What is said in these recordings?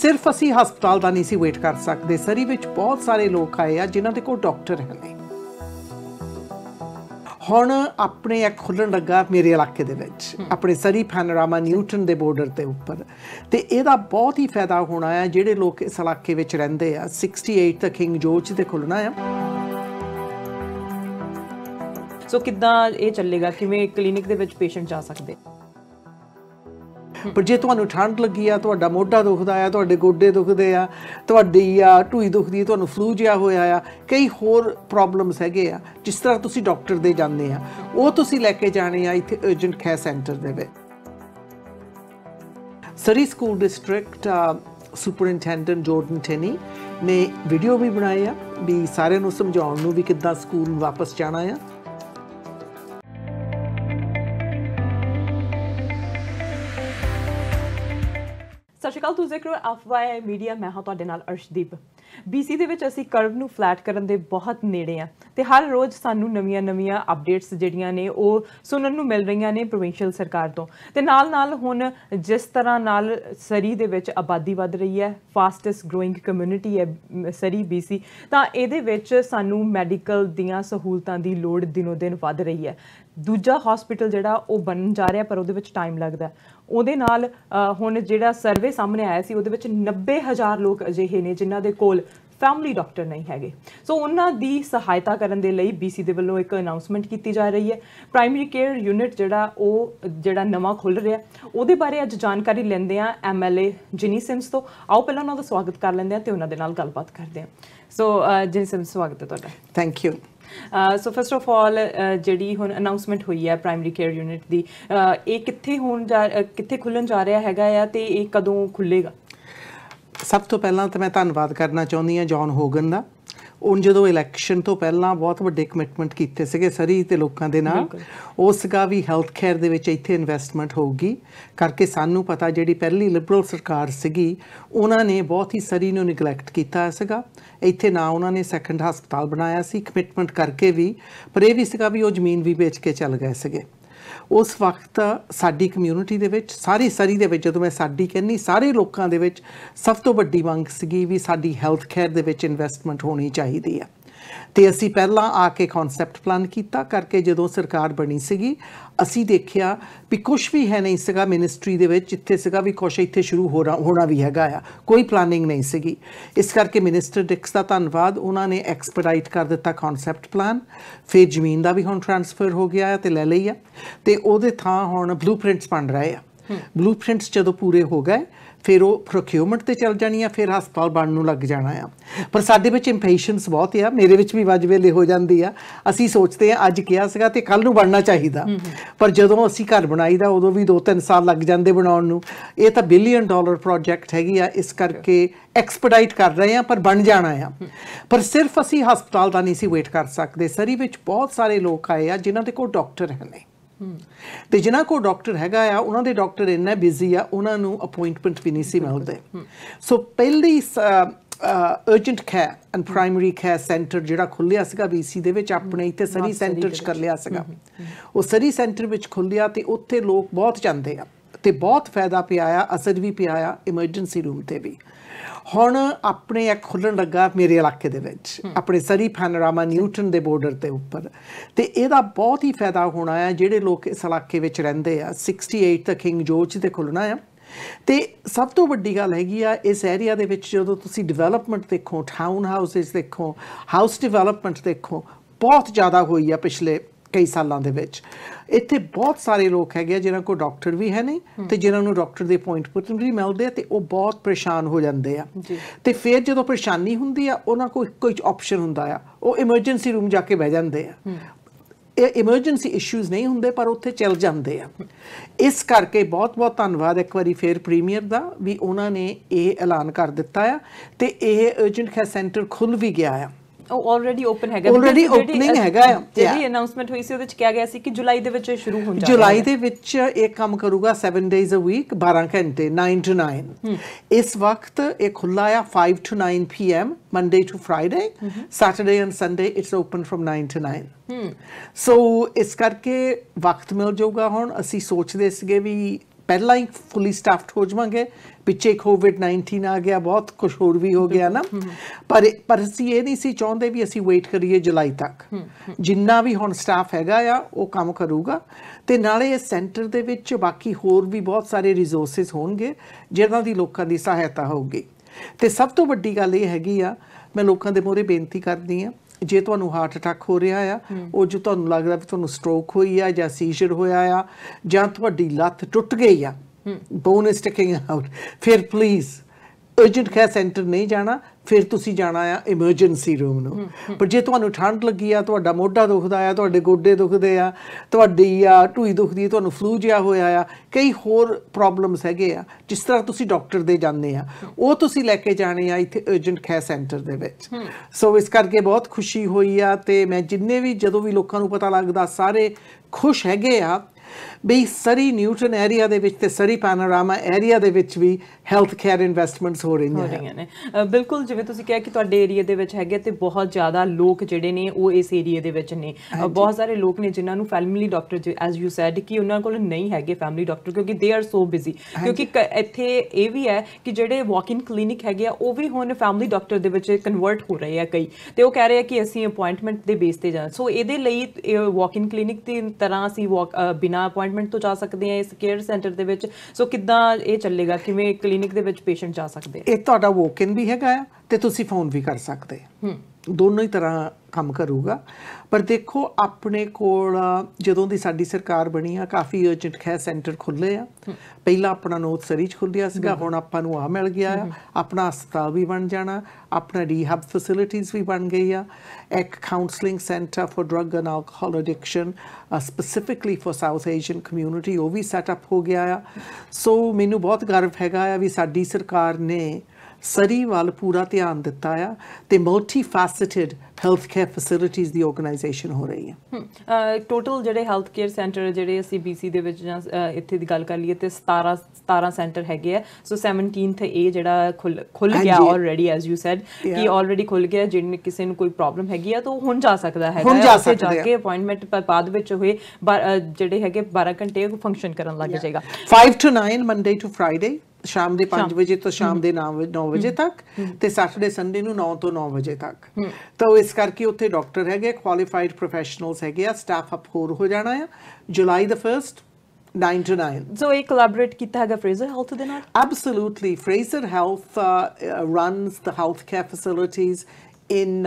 ਸਿਰਫ ਅਸੀਂ ਹਸਪਤਾਲ ਦਾ ਨਹੀਂ ਸੀ ਵੇਟ ਕਰ ਸਕਦੇ ਸਰੀ ਵਿੱਚ ਬਹੁਤ ਸਾਰੇ ਲੋਕ ਆਏ ਆ ਜਿਨ੍ਹਾਂ ਦੇ ਕੋਲ ਡਾਕਟਰ ਨਹੀਂ ਹੁਣ ਆਪਣੇ ਇੱਕ ਖੁੱਲਣ ਲੱਗਾ ਮੇਰੇ ਇਲਾਕੇ ਦੇ ਵਿੱਚ ਆਪਣੇ ਸਰੀ ਪੈਨੋਰਾਮਾ ਨਿਊਟਨ ਦੇ ਬਾਰਡਰ ਤੇ ਉੱਪਰ ਤੇ ਇਹਦਾ ਬਹੁਤ ਹੀ ਫਾਇਦਾ ਹੋਣਾ ਹੈ ਜਿਹੜੇ ਲੋਕ ਇਸ ਇਲਾਕੇ ਵਿੱਚ ਰਹਿੰਦੇ ਆ 68 ਦਾ ਕਿੰਗ ਜੋਰਜ ਤੇ ਖੁੱਲਣਾ ਆ ਸੋ ਕਿੱਦਾਂ ਇਹ ਚੱਲੇਗਾ ਕਿਵੇਂ ਕਲੀਨਿਕ ਦੇ ਵਿੱਚ ਪੇਸ਼ੈਂਟ ਜਾ ਸਕਦੇ ਪਰ ਜੇ ਤੁਹਾਨੂੰ ਠੰਡ ਲੱਗੀ ਆ ਤੁਹਾਡਾ ਮੋਢਾ ਦੁਖਦਾ ਆ ਤੁਹਾਡੇ ਗੋਡੇ ਦੁਖਦੇ ਆ ਤੁਹਾਡੀ ਆ ਢੂਈ ਦੁਖਦੀ ਤੁਹਾਨੂੰ ਫਲੂ ਜਿਹਾ ਹੋਇਆ ਆ ਕਈ ਹੋਰ ਪ੍ਰੋਬਲਮਸ ਹੈਗੇ ਆ ਜਿਸ ਤਰ੍ਹਾਂ ਤੁਸੀਂ ਡਾਕਟਰ ਦੇ ਜਾਂਦੇ ਆ ਉਹ ਤੁਸੀਂ ਲੈ ਕੇ ਜਾਣੇ ਆ ਇੱਥੇ ਅਰਜੈਂਟ ਕੇਅਰ ਸੈਂਟਰ ਦੇ ਵਿੱਚ Surrey school district superintendent Jordan Tinney ਨੇ ਵੀਡੀਓ ਵੀ ਬਣਾਇਆ ਵੀ ਸਾਰਿਆਂ ਨੂੰ ਸਮਝਾਉਣ ਨੂੰ ਵੀ ਕਿੱਦਾਂ ਸਕੂਲ ਵਾਪਸ ਜਾਣਾ ਆ ਸਤਿ ਸ਼੍ਰੀ ਅਕਾਲ ਤੁਸੀਂ ਦੇਖ ਰਹੇ ਹੋ ਮੀਡੀਆ ਮੈਂ ਹਾਂ ਤੁਹਾਡੇ ਨਾਲ ਅਰਸ਼ਦੀਪ BC ਦੇ ਵਿੱਚ ਅਸੀਂ ਕਰਵ ਨੂੰ ਫਲੈਟ ਕਰਨ ਦੇ ਬਹੁਤ ਨੇੜੇ ਆ ਤੇ ਹਰ ਰੋਜ਼ ਸਾਨੂੰ ਨਵੀਆਂ-ਨਵੀਆਂ ਅਪਡੇਟਸ ਜਿਹੜੀਆਂ ਨੇ ਉਹ ਸੁਣਨ ਨੂੰ ਮਿਲ ਰਹੀਆਂ ਨੇ ਪ੍ਰੋਵਿੰਸ਼ੀਅਲ ਸਰਕਾਰ ਤੋਂ ਤੇ ਨਾਲ-ਨਾਲ ਹੁਣ ਜਿਸ ਤਰ੍ਹਾਂ ਨਾਲ ਸਰੀ ਦੇ ਵਿੱਚ ਆਬਾਦੀ ਵੱਧ ਰਹੀ ਹੈ ਫਾਸਟੈਸਟ ਗਰੋਇੰਗ ਕਮਿਊਨਿਟੀ ਹੈ ਸਰੀ BC ਤਾਂ ਇਹਦੇ ਵਿੱਚ ਸਾਨੂੰ ਮੈਡੀਕਲ ਦੀਆਂ ਸਹੂਲਤਾਂ ਦੀ ਲੋੜ ਦਿਨੋ-ਦਿਨ ਵੱਧ ਰਹੀ ਹੈ ਦੂਜਾ ਹਸਪੀਟਲ ਜਿਹੜਾ ਉਹ ਬਣਨ ਜਾ ਰਿਹਾ ਪਰ ਉਹਦੇ ਵਿੱਚ ਟਾਈਮ ਲੱਗਦਾ ਉਹਦੇ ਨਾਲ ਹੁਣ ਜਿਹੜਾ ਸਰਵੇ ਸਾਹਮਣੇ ਆਇਆ ਸੀ ਉਹਦੇ ਵਿੱਚ 90000 ਲੋਕ ਅਜਿਹੇ ਨੇ ਜਿਨ੍ਹਾਂ ਦੇ ਕੋਲ ਫੈਮਿਲੀ ਡਾਕਟਰ ਨਹੀਂ ਹੈਗੇ ਸੋ ਉਹਨਾਂ ਦੀ ਸਹਾਇਤਾ ਕਰਨ ਦੇ ਲਈ ਬੀਸੀ ਦੇ ਵੱਲੋਂ ਇੱਕ ਅਨਾਉਂਸਮੈਂਟ ਕੀਤੀ ਜਾ ਰਹੀ ਹੈ ਪ੍ਰਾਇਮਰੀ ਕੇਅਰ ਯੂਨਿਟ ਜਿਹੜਾ ਉਹ ਜਿਹੜਾ ਨਵਾਂ ਖੁੱਲ ਰਿਹਾ ਉਹਦੇ ਬਾਰੇ ਅੱਜ ਜਾਣਕਾਰੀ ਲੈਂਦੇ ਆ ਐਮਐਲਏ ਜਿਨੀ ਸਿੰਸ ਤੋਂ ਆਓ ਪਹਿਲਾਂ ਉਹਨਾਂ ਦਾ ਸਵਾਗਤ ਕਰ ਲੈਂਦੇ ਆ ਤੇ ਉਹਨਾਂ ਦੇ ਨਾਲ ਗੱਲਬਾਤ ਕਰਦੇ ਆ ਸੋ ਜਿਨੀ ਸਿੰਸ ਸਵਾਗਤ ਹੈ ਤੁਹਾਡਾ thank you so first of all ਜਿਹੜੀ ਹੁਣ ਅਨਾਉਂਸਮੈਂਟ ਹੋਈ ਹੈ ਪ੍ਰਾਇਮਰੀ ਕੇਅਰ ਯੂਨਿਟ ਦੀ ਇਹ ਕਿੱਥੇ ਹੋਣ ਜਾ ਕਿੱਥੇ ਖੁੱਲਣ ਜਾ ਰਿਹਾ ਹੈਗਾ ਆ ਤੇ ਇਹ ਕਦੋਂ ਖੁੱਲੇਗਾ ਸਭ ਤੋਂ ਪਹਿਲਾਂ ਤਾਂ ਮੈਂ ਧੰਨਵਾਦ ਕਰਨਾ ਚਾਹੁੰਦੀ ਹਾਂ ਜੌਨ ਹੋਗਨ ਦਾ ਉਹ ਜਦੋਂ ਇਲੈਕਸ਼ਨ ਤੋਂ ਪਹਿਲਾਂ ਬਹੁਤ ਵੱਡੇ ਕਮਿਟਮੈਂਟ ਕੀਤੇ ਸੀਗੇ ਸਰੀ ਤੇ ਲੋਕਾਂ ਦੇ ਨਾਲ ਉਸ ਦਾ ਵੀ ਹੈਲਥ ਕੇਅਰ ਦੇ ਵਿੱਚ ਇੱਥੇ ਇਨਵੈਸਟਮੈਂਟ ਹੋਊਗੀ ਕਰਕੇ ਸਾਨੂੰ ਪਤਾ ਜਿਹੜੀ ਪਹਿਲੀ ਲਿਬਰਲ ਸਰਕਾਰ ਸੀਗੀ ਉਹਨਾਂ ਨੇ ਬਹੁਤ ਹੀ ਸਰੀ ਨੂੰ ਨੈਗਲੈਕਟ ਕੀਤਾ ਸੀਗਾ ਇੱਥੇ ਨਾ ਉਹਨਾਂ ਨੇ ਸੈਕੰਡ ਹਸਪਤਾਲ ਬਣਾਇਆ ਸੀ ਕਮਿਟਮੈਂਟ ਕਰਕੇ ਵੀ ਪਰ ਇਹ ਵੀ ਸੀਗਾ ਵੀ ਉਹ ਜ਼ਮੀਨ ਵੀ ਵੇਚ ਕੇ ਚੱਲ ਗਏ ਸੀਗੇ ਉਸ ਵਕਤ ਸਾਡੀ ਕਮਿਊਨਿਟੀ ਦੇ ਵਿੱਚ ਸਾਰੀ ਸਰੀ ਦੇ ਵਿੱਚ ਜਦੋਂ ਮੈਂ ਸਾਡੀ ਕਹਿੰਨੀ ਸਾਰੇ ਲੋਕਾਂ ਦੇ ਵਿੱਚ ਸਭ ਤੋਂ ਵੱਡੀ ਮੰਗ ਸੀਗੀ ਵੀ ਸਾਡੀ ਹੈਲਥ ਕੇਅਰ ਦੇ ਵਿੱਚ ਇਨਵੈਸਟਮੈਂਟ ਹੋਣੀ ਚਾਹੀਦੀ ਆ ਤੇ ਅਸੀਂ ਪਹਿਲਾਂ ਆ ਕੇ ਕਨਸੈਪਟ ਪਲਾਨ ਕੀਤਾ ਕਰਕੇ ਜਦੋਂ ਸਰਕਾਰ ਬਣੀ ਸੀਗੀ ਅਸੀਂ ਦੇਖਿਆ ਵੀ ਕੁਝ ਵੀ ਹੈ ਨਹੀਂ ਸੀਗਾ ਮਿਨਿਸਟਰੀ ਦੇ ਵਿੱਚ ਜਿੱਥੇ ਸੀਗਾ ਵੀ ਕੁਝ ਇੱਥੇ ਸ਼ੁਰੂ ਹੋ ਹੋਣਾ ਵੀ ਹੈਗਾ ਆ ਕੋਈ ਪਲਾਨਿੰਗ ਨਹੀਂ ਸੀਗੀ ਇਸ ਕਰਕੇ ਮਿਨਿਸਟਰ ਡਿਕਸ ਦਾ ਧੰਨਵਾਦ ਉਹਨਾਂ ਨੇ ਐਕਸਪੀਡਾਈਟ ਕਰ ਦਿੱਤਾ ਕਨਸੈਪਟ ਪਲਾਨ ਫੇ ਜ਼ਮੀਨ ਦਾ ਵੀ ਹੁਣ ਟ੍ਰਾਂਸਫਰ ਹੋ ਗਿਆ ਤੇ ਲੈ ਲਈ ਆ ਤੇ ਉਹਦੇ ਥਾਂ ਹੁਣ ਬਲੂਪ੍ਰਿੰਟਸ ਬਣ ਰਹੇ ਆ ਬਲੂਪ੍ਰਿੰਟਸ ਜਦੋਂ ਪੂਰੇ ਹੋ ਗਏ ਫਿਰ ਉਹ ਪ੍ਰੋਕਿਊਰਮੈਂਟ ਤੇ ਚੱਲ ਜਾਣੀ ਆ ਫਿਰ ਹਸਪਤਾਲ ਬਣਨ ਨੂੰ ਲੱਗ ਜਾਣਾ ਆ ਪਰ ਸਾਡੇ ਵਿੱਚ ਇੰਪੇਸ਼ੈਂਸ ਬਹੁਤ ਆ ਮੇਰੇ ਵਿੱਚ ਵੀ ਵੱਜ ਵੇਲੇ ਹੋ ਜਾਂਦੀ ਆ ਅਸੀਂ ਸੋਚਦੇ ਆ ਅੱਜ ਕਿਹਾ ਸੀਗਾ ਤੇ ਕੱਲ ਨੂੰ ਬਣਨਾ ਚਾਹੀਦਾ ਪਰ ਜਦੋਂ ਅਸੀਂ ਘਰ ਬਣਾਈਦਾ ਉਦੋਂ ਵੀ 2-3 ਸਾਲ ਲੱਗ ਜਾਂਦੇ ਬਣਾਉਣ ਨੂੰ ਇਹ ਤਾਂ ਬਿਲੀਅਨ ਡਾਲਰ ਪ੍ਰੋਜੈਕਟ ਹੈਗੀ ਆ ਇਸ ਕਰਕੇ ਐਕਸਪੀਡਾਈਟ ਕਰ ਰਹੇ ਆ ਪਰ ਬਣ ਜਾਣਾ ਆ ਪਰ ਸਿਰਫ ਅਸੀਂ ਹਸਪਤਾਲ ਦਾ ਨਹੀਂ ਸੀ ਵੇਟ ਕਰ ਸਕਦੇ ਸਰੀ ਵਿੱਚ ਬਹੁਤ ਸਾਰੇ ਲੋਕ ਆਏ ਆ ਜਿਨ੍ਹਾਂ ਦੇ ਕੋਲ ਡਾਕਟਰ ਹਨ ਤੇ ਜਿਨ੍ਹਾਂ ਕੋ ਡਾਕਟਰ ਹੈਗਾ ਆ ਉਹਨਾਂ ਦੇ ਡਾਕਟਰ ਇੰਨਾ ਬਿਜ਼ੀ ਆ ਉਹਨਾਂ ਨੂੰ ਅਪਾਇੰਟਮੈਂਟ ਵੀ ਨਹੀਂ ਸੀ ਮਿਲਦੇ ਸੋ ਪਹਿਲੀ urgent care and primary care centre ਜਿਹੜਾ ਖੁੱਲਿਆ ਸੀਗਾ ਬੀਸੀ ਦੇ ਵਿੱਚ ਆਪਣੇ ਇੱਥੇ ਸਰੀ ਸੈਂਟਰ ਚ ਕਰ ਲਿਆ ਸੀਗਾ ਉਹ ਸਰੀ ਸੈਂਟਰ ਵਿੱਚ ਖੁੱਲਿਆ ਤੇ ਉੱਥੇ ਲੋਕ ਬਹੁਤ ਜਾਂਦੇ ਆ ਤੇ ਬਹੁਤ ਫਾਇਦਾ ਪਿਆ ਆ ਅਸਰ ਵੀ ਪਿਆ ਆ ਐਮਰਜੈਂਸੀ ਰੂਮ ਤੇ ਵੀ ਹੁਣ ਆਪਣੇ ਇੱਕ ਖੁੱਲਣ ਲੱਗਾ ਮੇਰੇ ਇਲਾਕੇ ਦੇ ਵਿੱਚ ਆਪਣੇ ਸਰੀ ਪੈਨੋਰਾਮਾ ਨਿਊਟਨ ਦੇ ਬਾਰਡਰ ਤੇ ਉੱਪਰ ਤੇ ਇਹਦਾ ਬਹੁਤ ਹੀ ਫਾਇਦਾ ਹੋਣਾ ਹੈ ਜਿਹੜੇ ਲੋਕ ਇਸ ਇਲਾਕੇ ਵਿੱਚ ਰਹਿੰਦੇ ਆ 68 ਤੱਕ ਕਿੰਗ ਜੋਰਜ ਤੇ ਖੁੱਲਣਾ ਆ ਤੇ ਸਭ ਤੋਂ ਵੱਡੀ ਗੱਲ ਹੈਗੀ ਆ ਇਸ ਏਰੀਆ ਦੇ ਵਿੱਚ ਜਦੋਂ ਤੁਸੀਂ ਡਿਵੈਲਪਮੈਂਟ ਦੇਖੋ ਟਾਊਨ ਹਾਊਸਿਸ ਦੇਖੋ ਹਾਊਸ ਡਿਵੈਲਪਮੈਂਟ ਦੇਖੋ ਬਹੁਤ ਜ਼ਿਆਦਾ ਹੋਈ ਆ ਪਿਛਲੇ ਕਈ ਸਾਲਾਂ ਦੇ ਵਿੱਚ ਇੱਥੇ ਬਹੁਤ ਸਾਰੇ ਲੋਕ ਹੈਗੇ ਆ ਜਿਨ੍ਹਾਂ ਕੋਲ ਡਾਕਟਰ ਵੀ ਹੈ ਨਹੀਂ ਤੇ ਜਿਨ੍ਹਾਂ ਨੂੰ ਡਾਕਟਰ ਦੇ ਅਪਾਇੰਟਮੈਂਟ ਵੀ ਮਿਲਦੇ ਆ ਤੇ ਉਹ ਬਹੁਤ ਪਰੇਸ਼ਾਨ ਹੋ ਜਾਂਦੇ ਆ ਤੇ ਫਿਰ ਜਦੋਂ ਪਰੇਸ਼ਾਨੀ ਹੁੰਦੀ ਆ ਉਹਨਾਂ ਕੋਲ ਕੋਈ ਆਪਸ਼ਨ ਹੁੰਦਾ ਆ ਉਹ ਇਮਰਜੈਂਸੀ ਰੂਮ ਜਾ ਕੇ ਬਹਿ ਜਾਂਦੇ ਆ ਇਹ ਇਮਰਜੈਂਸੀ ਇਸ਼ੂਜ਼ ਨਹੀਂ ਹੁੰਦੇ ਪਰ ਉੱਥੇ ਚੱਲ ਜਾਂਦੇ ਆ ਇਸ ਕਰਕੇ ਬਹੁਤ-ਬਹੁਤ ਧੰਨਵਾਦ ਇੱਕ ਵਾਰੀ ਫੇਰ ਪ੍ਰੀਮੀਅਰ ਦਾ ਵੀ ਉਹਨਾਂ ਨੇ ਇਹ ਐਲਾਨ ਕਰ ਦਿੱਤਾ ਆ ਤੇ ਇਹ ਅਰਜੈਂਟ ਕੇਅਰ ਸੈਂਟਰ ਖੁੱਲ ਵੀ ਗਿਆ ਆ ਉਹ ਆਲਰੇਡੀ ਓਪਨ ਹੈਗਾ ਆਲਰੇਡੀ ਓਪਨਿੰਗ ਹੈਗਾ ਜਿਹੜੀ ਅਨਾਉਂਸਮੈਂਟ ਹੋਈ ਸੀ ਉਹਦੇ ਵਿੱਚ ਕਿਹਾ ਗਿਆ ਸੀ ਕਿ ਜੁਲਾਈ ਦੇ ਵਿੱਚ ਇਹ ਸ਼ੁਰੂ ਹੋ ਜਾਣਾ ਜੁਲਾਈ ਦੇ ਵਿੱਚ ਇਹ ਕੰਮ ਕਰੂਗਾ 7 ਡੇਜ਼ ਅ ਵੀਕ 12 ਘੰਟੇ 9 ਟੂ 9 ਇਸ ਵਕਤ ਇਹ ਖੁੱਲਾ ਆ 5 to 9 PM Monday to Friday Saturday and Sunday it's open from 9 to 9 so ਇਸ ਕਰਕੇ ਵਕਤ ਮਿਲ ਜਾਊਗਾ ਹੁਣ ਅਸੀਂ ਸੋਚਦੇ ਸੀਗੇ ਵੀ ਪਹਿਲਾਂ ਹੀ ਫੁੱਲੀ ਸਟਾਫਡ ਹੋ ਜਾਵਾਂਗੇ ਪਿੱਛੇ ਕੋਵਿਡ-19 ਆ ਗਿਆ ਬਹੁਤ ਕੁਝ ਹੋਰ ਵੀ ਹੋ ਗਿਆ ਨਾ ਪਰ ਪਰ ਅਸੀਂ ਇਹ ਨਹੀਂ ਸੀ ਚਾਹੁੰਦੇ ਵੀ ਅਸੀਂ ਵੇਟ ਕਰੀਏ ਜੁਲਾਈ ਤੱਕ ਜਿੰਨਾ ਵੀ ਹੁਣ ਸਟਾਫ ਹੈਗਾ ਆ ਉਹ ਕੰਮ ਕਰੂਗਾ ਤੇ ਨਾਲੇ ਇਸ ਸੈਂਟਰ ਦੇ ਵਿੱਚ ਬਾਕੀ ਹੋਰ ਵੀ ਬਹੁਤ ਸਾਰੇ ਰਿਸੋਰਸਸ ਹੋਣਗੇ ਜਿਹਨਾਂ ਦੀ ਲੋਕਾਂ ਦੀ ਸਹਾਇਤਾ ਹੋਊਗੀ ਤੇ ਸਭ ਤੋਂ ਵੱਡੀ ਗੱਲ ਇਹ ਹੈਗੀ ਆ ਮੈਂ ਲੋਕਾਂ ਦੇ ਮੋਰੇ ਬੇਨਤੀ ਕਰਦੀ ਆ ਜੇ ਤੁਹਾਨੂੰ ਹਾਰਟ ਅਟੈਕ ਹੋ ਰਿਹਾ ਆ ਉਹ ਜੋ ਤੁਹਾਨੂੰ ਲੱਗਦਾ ਵੀ ਤੁਹਾਨੂੰ ਸਟ੍ਰੋਕ ਹੋਈ ਆ ਜਾਂ ਸੀਜ਼ਰ ਹੋਇਆ ਆ ਜਾਂ ਤੁਹਾਡੀ ਲੱਤ ਟੁੱਟ ਗਈ ਆ ਬੋਨ ਇਸ ਟਿਕਿੰਗ ਆਊਟ ਫਿਰ ਪਲੀਜ਼ ਅਰਜੈਂਟ ਕੇਅਰ ਸੈਂਟਰ ਨਹੀਂ ਜਾਣਾ ਫਿਰ ਤੁਸੀਂ ਜਾਣਾ ਆ ਐਮਰਜੈਂਸੀ ਰੂਮ ਨੂੰ ਪਰ ਜੇ ਤੁਹਾਨੂੰ ਠੰਡ ਲੱਗੀ ਆ ਤੁਹਾਡਾ ਮੋਢਾ ਦੁਖਦਾ ਆ ਤੁਹਾਡੇ ਗੋਡੇ ਦੁਖਦੇ ਆ ਤੁਹਾਡੀ ਆ ਢੂਈ ਦੁਖਦੀ ਆ ਤੁਹਾਨੂੰ ਫਲੂ ਜਿਹਾ ਹੋਇਆ ਆ ਕਈ ਹੋਰ ਪ੍ਰੋਬਲਮਸ ਹੈਗੇ ਆ ਜਿਸ ਤਰ੍ਹਾਂ ਤੁਸੀਂ ਡਾਕਟਰ ਦੇ ਜਾਂਦੇ ਆ ਉਹ ਤੁਸੀਂ ਲੈ ਕੇ ਜਾਣੇ ਆ ਇੱਥੇ ਅਰਜੈਂਟ ਕੇਅਰ ਸੈਂਟਰ ਦੇ ਵਿੱਚ ਸੋ ਇਸ ਕਰਕੇ ਬਹੁਤ ਖੁਸ਼ੀ ਹੋਈ ਆ ਤੇ ਮੈਂ ਜਿੰਨੇ ਵੀ ਜਦੋਂ ਵੀ ਲੋਕਾਂ ਨੂੰ ਪਤਾ ਲੱਗਦਾ ਸਾਰੇ ਖੁਸ਼ ਹੈਗੇ ਆ ਬਈ ਸਰੀ ਨਿਊਟਨ ਏਰੀਆ ਦੇ ਵਿੱਚ ਤੇ ਸਰੀ ਪੈਨੋਰਾਮਾ ਏਰੀਆ ਦੇ ਵਿੱਚ ਵੀ ਹੈਲਥ ਕੇਅਰ ਇਨਵੈਸਟਮੈਂਟਸ ਹੋ ਰਹੀਆਂ ਨੇ ਬਿਲਕੁਲ ਜਿਵੇਂ ਤੁਸੀਂ ਕਿਹਾ ਕਿ ਤੁਹਾਡੇ ਏਰੀਆ ਦੇ ਵਿੱਚ ਹੈਗੇ ਤੇ ਬਹੁਤ ਜ਼ਿਆਦਾ ਲੋਕ ਜਿਹੜੇ ਨੇ ਉਹ ਇਸ ਏਰੀਆ ਦੇ ਵਿੱਚ ਨੇ ਬਹੁਤ ਸਾਰੇ ਲੋਕ ਨੇ ਜਿਨ੍ਹਾਂ ਨੂੰ family doctor as you said ਕਿ ਉਹਨਾਂ ਕੋਲ ਨਹੀਂ ਹੈਗੇ ਫੈਮਿਲੀ ਡਾਕਟਰ ਕਿਉਂਕਿ ਦੇ ਆਰ ਸੋ ਬਿਜ਼ੀ ਕਿਉਂਕਿ ਇੱਥੇ ਇਹ ਵੀ ਹੈ ਕਿ ਜਿਹੜੇ ਵਾਕ ਇਨ ਕਲੀਨਿਕ ਹੈਗੇ ਆ ਉਹ ਵੀ ਹੁਣ ਫੈਮਿਲੀ ਡਾਕਟਰ ਦੇ ਵਿੱਚ ਕਨਵਰਟ ਹੋ ਰਹੇ ਆ ਕਈ ਤੇ ਉਹ ਕਹਿ ਰਹੇ ਆ ਕਿ ਅਸੀਂ ਅਪਾਇੰਟਮੈਂਟ ਦੇ ਬੇਸ ਤੇ ਜਾਣਾ ਸੋ ਇਹਦੇ ਲਈ ਵਾਕ ਇਨ ਕਲੀਨਿਕ ਦੀ ਤਰ੍ਹਾਂ ਅਸੀਂ ਬਿਨਾ ਅਪਾਇੰਟਮੈਂਟ ਤੋਂ ਜਾ ਸਕਦੇ ਆ ਇਸ ਕੇਅਰ ਸੈਂਟਰ ਦੇ ਵਿੱਚ ਸੋ ਕਿੱਦਾਂ ਇਹ ਚੱਲੇਗਾ ਕਿਵੇਂ ਕਲੀਨਿਕ ਦੇ ਵਿੱਚ ਪੇਸ਼ੈਂਟ ਜਾ ਸਕਦੇ ਇਹ ਤੁਹਾਡਾ ਵੋਕ ਇਨ ਵੀ ਹੈਗਾ ਤੇ ਤੁਸੀਂ ਫੋਨ ਵੀ ਕਰ ਸਕਦੇ ਹੂੰ ਦੋਨੋਂ ਹੀ ਤਰ੍ਹਾਂ ਕੰਮ ਕਰੂਗਾ ਪਰ ਦੇਖੋ ਆਪਣੇ ਕੋਲ ਜਦੋਂ ਦੀ ਸਾਡੀ ਸਰਕਾਰ ਬਣੀ ਆ ਕਾਫੀ ਅਰਜੈਂਟ ਖੈ ਸੈਂਟਰ ਖੁੱਲੇ ਆ ਪਹਿਲਾਂ ਆਪਣਾ ਨੋਥ ਸਰੀਚ ਖੁੱਲਿਆ ਸੀਗਾ ਹੁਣ ਆਪਾਂ ਨੂੰ ਆ ਮਿਲ ਗਿਆ ਆ ਆਪਣਾ ਹਸਪਤਾਲ ਵੀ ਬਣ ਜਾਣਾ ਆਪਣਾ ਰੀਹੈਬ ਫੈਸਿਲਿਟੀਆਂ ਵੀ ਬਣ ਗਈ ਆ ਇੱਕ counselling centre for drug and alcohol addiction specifically for South Asian community ਉਹ ਵੀ ਸੈਟ ਅਪ ਹੋ ਗਿਆ ਆ ਸੋ ਮੈਨੂੰ ਬਹੁਤ ਗਰਵ ਹੈਗਾ ਆ ਵੀ ਸਾਡੀ ਸਰਕਾਰ ਨੇ ਸਰੀ ਵੱਲ ਪੂਰਾ ਧਿਆਨ ਦਿੱਤਾ ਆ ਤੇ multi faceted health care facilities ਦੀ ਆਰਗੇਨਾਈਜੇਸ਼ਨ ਹੋ ਰਹੀ ਹੈ ਟੋਟਲ ਜਿਹੜੇ ਹੈਲਥ ਕੇਅਰ ਸੈਂਟਰ ਜਿਹੜੇ ਅਸੀਂ ਬੀਸੀ ਦੇ ਵਿੱਚ ਜਾਂ ਇੱਥੇ ਦੀ ਗੱਲ ਕਰ ਲਈਏ ਤੇ 17 17 ਸੈਂਟਰ ਹੈਗੇ ਆ ਸੋ 17th ਇਹ ਜਿਹੜਾ ਖੁੱਲ ਗਿਆ ਆਲਰੇਡੀ ਐਸ ਯੂ ਸੈਡ ਕਿ ਆਲਰੇਡੀ ਖੁੱਲ ਗਿਆ ਜਿੰਨ ਕਿਸੇ ਨੂੰ ਕੋਈ ਪ੍ਰੋਬਲਮ ਹੈਗੀ ਆ ਤਾਂ ਉਹ ਹੁਣ ਜਾ ਸਕਦਾ ਹੈ ਹੁਣ ਜਾ ਸਕਦਾ ਹੈ ਅਪਾਇੰਟਮੈਂਟ ਪਰ ਬਾਅਦ ਵਿੱਚ ਹੋਏ ਜਿਹੜੇ ਹੈਗੇ 12 ਘੰਟੇ ਉਹ ਫੰਕਸ਼ਨ ਕਰਨ ਲੱਗ ਜਾਏਗਾ 5 ਟੂ 9 ਮੰਡੇ ਟੂ ਫਰਡੇ ਸ਼ਾਮ ਦੇ 5 ਵਜੇ ਤੋਂ ਸ਼ਾਮ ਦੇ 9 ਵਜੇ ਤੱਕ ਤੇ ਸੈਟਰਡੇ ਸੰਡੇ ਨੂੰ 9 ਤੋਂ 9 ਵਜੇ ਤੱਕ ਤਾਂ ਇਸ ਕਰਕੇ ਉੱਥੇ ਡਾਕਟਰ ਹੈਗੇ ਕੁਆਲੀਫਾਈਡ ਪ੍ਰੋਫੈਸ਼ਨਲਸ ਹੈਗੇ ਆ ਸਟਾਫ ਅਪ ਹੋਰ ਹੋ ਜਾਣਾ ਆ ਜੁਲਾਈ ਦਾ 1 9 to 9 ਸੋ ਇਹ ਕੋਲੈਬੋਰੇਟ ਕੀਤਾ ਹੈਗਾ ਫਰੇਜ਼ਰ ਹੈਲਥ ਦੇ ਨਾਲ absolutely Fraser Health runs the health care facilities in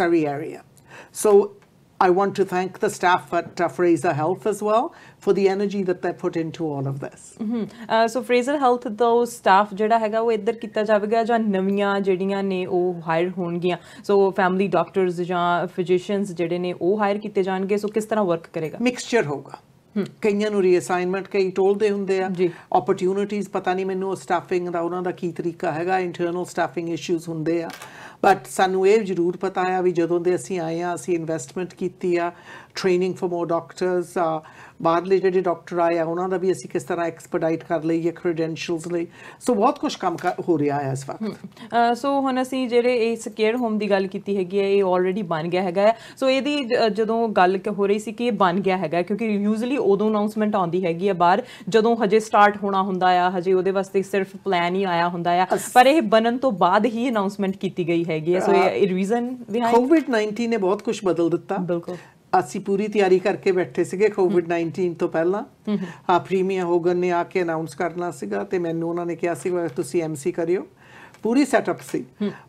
Surrey area So I want to thank the staff at uh, Fraser Health as well for the energy that they put into all of this. Mm-hmm. Uh, so Fraser Health, those staff, ne so family doctors, physicians, ne so work करेगा? Mixture होगा. ਕਈਆਂ ਨੂੰ reassignment ਕਈ ਟੋਲਦੇ ਹੁੰਦੇ ਆ opportunities ਪਤਾ ਨਹੀਂ ਮੈਨੂੰ ਸਟਾਫਿੰਗ ਦਾ ਉਹਨਾਂ ਦਾ ਕੀ ਤਰੀਕਾ ਹੈਗਾ ਇੰਟਰਨਲ ਸਟਾਫਿੰਗ ਇਸ਼ੂਜ਼ ਹੁੰਦੇ ਆ ਬਟ ਸਾਨੂੰ ਇਹ ਜ਼ਰੂਰ ਪਤਾ ਆ ਵੀ ਜਦੋਂ ਦੇ ਅਸੀਂ ਆਏ ਆ ਅਸੀਂ ਇਨਵੈਸਟਮੈਂਟ ਕੀਤੀ ਆ ਟ੍ਰੇਨਿੰਗ ਫॉर ਮੋਰ ਡਾਕਟਰਸ ਬਾਹਰਲੇ ਜਿਹੜੇ ਡਾਕਟਰ ਆਏ ਆ ਉਹਨਾਂ ਦਾ ਵੀ ਅਸੀਂ ਕਿਸ ਤਰ੍ਹਾਂ ਐਕਸਪੈਡਾਈਟ ਕਰ ਲਈਏ ਕ੍ਰੈਡੈਂਸ਼ੀਅਲਸ ਲਈ ਸੋ ਬਹੁਤ ਕੁਝ ਕੰਮ ਹੋ ਰਿਹਾ ਹੈ ਇਸ ਵਕਤ ਸੋ ਹੁਣ ਅਸੀਂ ਜਿਹੜੇ ਇਸ ਕੇਅਰ ਹੋਮ ਦੀ ਗੱਲ ਕੀਤੀ ਹੈਗੀ ਹੈ ਇਹ ਆਲਰੇਡੀ ਬਣ ਗਿਆ ਹੈਗਾ ਸੋ ਇਹਦੀ ਜਦੋਂ ਗੱਲ ਹੋ ਰਹੀ ਸੀ ਕਿ ਇਹ ਬਣ ਗਿਆ ਹੈਗਾ ਕਿਉਂਕਿ ਯੂਜ਼ੂਲੀ ਉਦੋਂ ਅਨਾਉਂਸਮੈਂਟ ਆਉਂਦੀ ਹੈਗੀ ਹੈ ਬਾਹਰ ਜਦੋਂ ਹਜੇ ਸਟਾਰਟ ਹੋਣਾ ਹੁੰਦਾ ਆ ਹਜੇ ਉਹਦੇ ਵਾਸਤੇ ਸਿਰਫ ਪਲਾਨ ਹੀ ਆਇਆ ਹੁੰਦਾ ਆ ਪਰ ਇਹ ਬਣਨ ਤੋਂ ਬਾਅਦ ਹੀ ਅਨਾਉਂਸਮੈਂਟ ਕੀਤੀ ਗਈ ਹੈਗੀ ਸੋ ਇਹ ਰੀਜ਼ਨ ਬਿਹਾਈਂਡ ਕੋਵਿਡ 19 ਨੇ ਬਹੁਤ ਕੁਝ ਬਦਲ ਦਿੱਤਾ ਬਿਲਕੁਲ ਅਸੀਂ ਪੂਰੀ ਤਿਆਰੀ ਕਰਕੇ ਬੈਠੇ ਸੀਗੇ ਕੋਵਿਡ 19 ਤੋਂ ਪਹਿਲਾਂ ਆ ਪ੍ਰੀਮੀਅਰ ਹੋਗਨ ਨੇ ਆ ਕੇ ਅਨਾਉਂਸ ਕਰਨਾ ਸੀਗਾ ਤੇ ਮੈਨੂੰ ਉਹਨਾਂ ਨੇ ਕਿਹਾ ਸੀ ਤੁਸੀਂ ਐਮਸੀ ਕਰਿਓ ਪੂਰੀ ਸੈਟਅਪ ਸੀ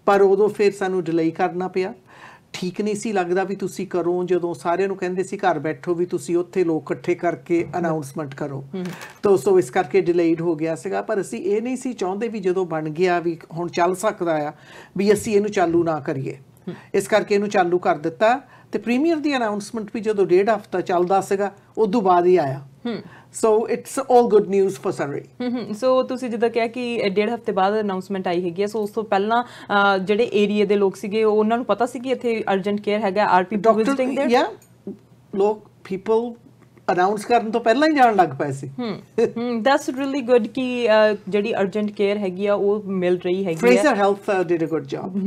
ਪਰ ਉਦੋਂ ਫਿਰ ਸਾਨੂੰ ਡਿਲੇ ਕਰਨਾ ਪਿਆ ਠੀਕ ਨਹੀਂ ਸੀ ਲੱਗਦਾ ਵੀ ਤੁਸੀਂ ਕਰੋ ਜਦੋਂ ਸਾਰਿਆਂ ਨੂੰ ਕਹਿੰਦੇ ਸੀ ਘਰ ਬੈਠੋ ਵੀ ਤੁਸੀਂ ਉੱਥੇ ਲੋਕ ਇਕੱਠੇ ਕਰਕੇ ਅਨਾਉਂਸਮੈਂਟ ਕਰੋ ਤਾਂ ਉਸ ਤੋਂ ਇਸ ਕਰਕੇ ਡਿਲੇਡ ਹੋ ਗਿਆ ਸੀਗਾ ਪਰ ਅਸੀਂ ਇਹ ਨਹੀਂ ਸੀ ਚਾਹੁੰਦੇ ਵੀ ਜਦੋਂ ਬਣ ਗਿਆ ਵੀ ਹੁਣ ਚੱਲ ਸਕਦਾ ਆ ਵੀ ਅਸੀਂ ਇਹਨੂੰ ਚਾਲੂ ਨਾ ਕਰੀਏ ਇਸ ਕਰਕੇ ਇਹਨੂੰ ਚਾਲੂ ਕਰ ਦਿੱਤਾ ਤੇ ਪ੍ਰੀਮੀਅਰ ਦੀ ਅਨਾਉਂਸਮੈਂਟ ਵੀ ਜਦੋਂ ਡੇਢ ਹਫਤਾ ਚੱਲਦਾ ਸੀਗਾ ਉਦੋਂ ਬਾਅਦ ਹੀ ਆਇਆ so it's 올 good news for Surrey so ਤੁਸੀਂ ਜਿੱਦਾਂ ਕਿਹਾ ਕਿ ਡੇਢ ਹਫਤੇ ਬਾਅਦ ਅਨਾਉਂਸਮੈਂਟ ਆਈ ਹੈਗੀ ਸੋ ਉਸ ਤੋਂ ਪਹਿਲਾਂ ਜਿਹੜੇ ਏਰੀਆ ਦੇ ਲੋਕ ਸੀਗੇ ਉਹਨਾਂ ਨੂੰ ਪਤਾ ਸੀ ਕਿ ਇੱਥੇ ਅਰਜੈਂਟ ਕੇਅਰ ਹੈਗਾ ਆਰਪੀ ਪੀਪਲ ਵਿਜ਼ਿਟਿੰਗ देयर ਯਾ ਲੋਕ ਪੀਪਲ ਅਨਾਉਂਸ ਕਰਨ ਤੋਂ ਪਹਿਲਾਂ ਹੀ ਜਾਣ ਲੱਗ ਪਏ ਸੀ ਹਮ ਦੈਟਸ ਰੀਲੀ ਗੁੱਡ ਕਿ ਜਿਹੜੀ ਅਰਜੈਂਟ ਕੇਅਰ ਹੈਗੀ ਆ ਉਹ ਮਿਲ ਰਹੀ ਹੈਗੀ ਆ Fraser Health did a good job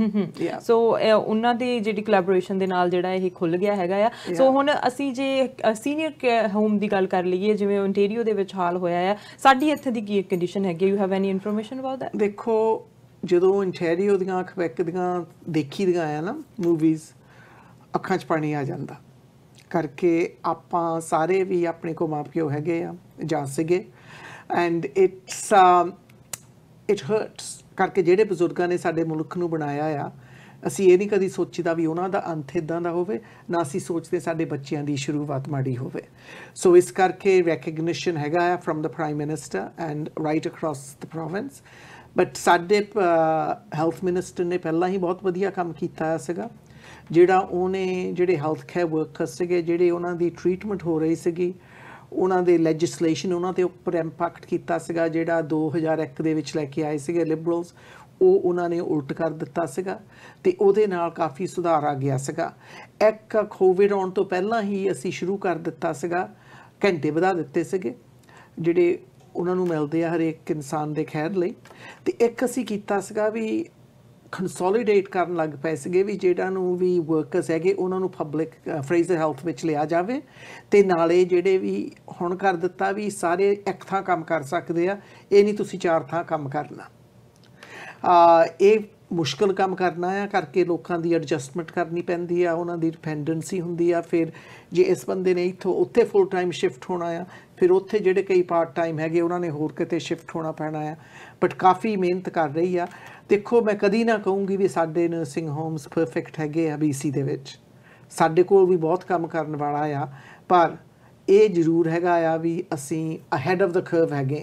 yeah so ਉਹਨਾਂ ਦੇ ਜਿਹੜੀ ਕੋਲੈਬੋਰੇਸ਼ਨ ਦੇ ਨਾਲ ਜਿਹੜਾ ਇਹ ਖੁੱਲ ਗਿਆ ਹੈਗਾ ਆ ਸੋ ਹੁਣ ਅਸੀਂ ਜੇ ਸੀਨੀਅਰ ਹੋਮ ਦੀ ਗੱਲ ਕਰ ਲਈਏ ਜਿਵੇਂ ਓਨਟਾਰੀਓ ਦੇ ਵਿੱਚ ਹਾਲ ਹੋਇਆ ਆ ਸਾਡੀ ਇੱਥੇ ਦੀ ਕੀ ਕੰਡੀਸ਼ਨ ਹੈਗੀ you have any information about that ਦੇਖੋ ਜਦੋਂ ਓਨਟਾਰੀਓ ਦੀਆਂ ਖਵੈਕ ਦੀਆਂ ਦੇਖੀ ਦੀਆਂ ਆ ਨਾ ਮੂਵੀਜ਼ ਅੱਖਾਂ 'ਚ ਪਾਣੀ ਆ ਜਾਂਦਾ ਕਰਕੇ ਆਪਾਂ ਸਾਰੇ ਵੀ ਆਪਣੇ ਕੋ ਮਾਪਿਓ ਹੈਗੇ ਆ ਜਾਂ ਸੀਗੇ ਐਂਡ ਇਟਸ ਇਟ ਹਰਟਸ ਕਰਕੇ ਜਿਹੜੇ ਬਜ਼ੁਰਗਾਂ ਨੇ ਸਾਡੇ ਮੁਲਕ ਨੂੰ ਬਣਾਇਆ ਆ ਅਸੀਂ ਇਹ ਨਹੀਂ ਕਦੀ ਸੋਚੀਦਾ ਵੀ ਉਹਨਾਂ ਦਾ ਅੰਤ ਇਦਾਂ ਦਾ ਹੋਵੇ ਨਾ ਅਸੀਂ ਸੋਚਦੇ ਸਾਡੇ ਬੱਚਿਆਂ ਦੀ ਸ਼ੁਰੂਆਤ ਮਾੜੀ ਹੋਵੇ ਸੋ ਇਸ ਕਰਕੇ ਰੈਕਗਨੀਸ਼ਨ ਹੈਗਾ ਆ ਫਰਮ ਦਾ prime minister and right across the province but ਸਾਡੇ ਹੈਲਥ ਮਿਨਿਸਟਰ ਨੇ ਪਹਿਲਾਂ ਹੀ ਬਹੁਤ ਵਧੀਆ ਕੰਮ ਕੀਤਾ ਸੀਗਾ ਜਿਹੜਾ ਉਹਨੇ ਜਿਹੜੇ ਹੈਲਥ ਕੇਅਰ ਵਰਕਰਸ ਸੀਗੇ ਜਿਹੜੇ ਉਹਨਾਂ ਦੀ ਟ੍ਰੀਟਮੈਂਟ ਹੋ ਰਹੀ ਸੀਗੀ ਉਹਨਾਂ ਦੇ ਲੈਜਿਸਲੇਸ਼ਨ ਉਹਨਾਂ ਤੇ ਉੱਪਰ ਇੰਪੈਕਟ ਕੀਤਾ ਸੀਗਾ ਜਿਹੜਾ 2001 ਦੇ ਵਿੱਚ ਲੈ ਕੇ ਆਏ ਸੀਗੇ ਲਿਬਰਲਸ ਉਹ ਉਹਨਾਂ ਨੇ ਉਲਟ ਕਰ ਦਿੱਤਾ ਸੀਗਾ ਤੇ ਉਹਦੇ ਨਾਲ ਕਾਫੀ ਸੁਧਾਰ ਆ ਗਿਆ ਸੀਗਾ ਇੱਕ ਕੋਵਿਡ ਆਉਣ ਤੋਂ ਪਹਿਲਾਂ ਹੀ ਅਸੀਂ ਸ਼ੁਰੂ ਕਰ ਦਿੱਤਾ ਸੀਗਾ ਘੰਟੇ ਵਧਾ ਦਿੱਤੇ ਸੀਗੇ ਜਿਹੜੇ ਉਹਨਾਂ ਨੂੰ ਮਿਲਦੇ ਆ ਹਰੇਕ ਇਨਸਾਨ ਦੇ ਖੈਰ ਲਈ ਤੇ ਇੱਕ ਅਸੀਂ ਕੀਤਾ ਸੀਗਾ ਵੀ ਕਨਸੋਲੀਡੇਟ ਕਰਨ ਲੱਗ ਪਏ ਸੀਗੇ ਵੀ ਜਿਹੜਾ ਨੂੰ ਵੀ ਵਰਕਰਸ ਹੈਗੇ ਉਹਨਾਂ ਨੂੰ ਪਬਲਿਕ ਫਰੇਜ਼ਰ ਹੈਲਥ ਵਿੱਚ ਲਿਆ ਜਾਵੇ ਤੇ ਨਾਲੇ ਜਿਹੜੇ ਵੀ ਹੁਣ ਕਰ ਦਿੱਤਾ ਵੀ ਸਾਰੇ ਇੱਕ ਥਾਂ ਕੰਮ ਕਰ ਸਕਦੇ ਆ ਇਹ ਨਹੀਂ ਤੁਸੀਂ ਚਾਰ ਥਾਂ ਕੰਮ ਕਰਨਾ ਆ ਇਹ ਮੁਸ਼ਕਲ ਕੰਮ ਕਰਨਾ ਆ ਕਰਕੇ ਲੋਕਾਂ ਦੀ ਐਡਜਸਟਮੈਂਟ ਕਰਨੀ ਪੈਂਦੀ ਆ ਉਹਨਾਂ ਦੀ ਡਿਪੈਂਡੈਂਸੀ ਹੁੰਦੀ ਆ ਫਿਰ ਜੇ ਇਸ ਬੰਦੇ ਨੇ ਇੱਥੋਂ ਉੱਥੇ ਫੁੱਲ ਟਾਈਮ ਸ਼ਿਫਟ ਹੋਣਾ ਆ ਫਿਰ ਉੱਥੇ ਜਿਹੜੇ ਕਈ ਪਾਰਟ ਟਾਈਮ ਹੈਗੇ ਉਹਨਾਂ ਨੇ ਹੋਰ ਕਿਤੇ ਸ਼ਿਫਟ ਹੋਣਾ ਪੈਣਾ ਆ ਬਟ ਕਾਫੀ ਮਿਹਨਤ ਕਰ ਰਹੀ ਆ ਦੇਖੋ ਮੈਂ ਕਦੀ ਨਾ ਕਹੂੰਗੀ ਵੀ ਸਾਡੇ ਨਰਸਿੰਗ ਹੋਮਸ ਪਰਫੈਕਟ ਹੈਗੇ ਆ ਬੀਸੀ ਦੇ ਵਿੱਚ ਸਾਡੇ ਕੋਲ ਵੀ ਬਹੁਤ ਕੰਮ ਕਰਨ ਵਾਲਾ ਆ ਪਰ ਇਹ ਜ਼ਰੂਰ ਹੈਗਾ ਆ ਵੀ ਅਸੀਂ ਅਹੈਡ ਆਫ ਦਾ ਕਰਵ ਹੈਗੇ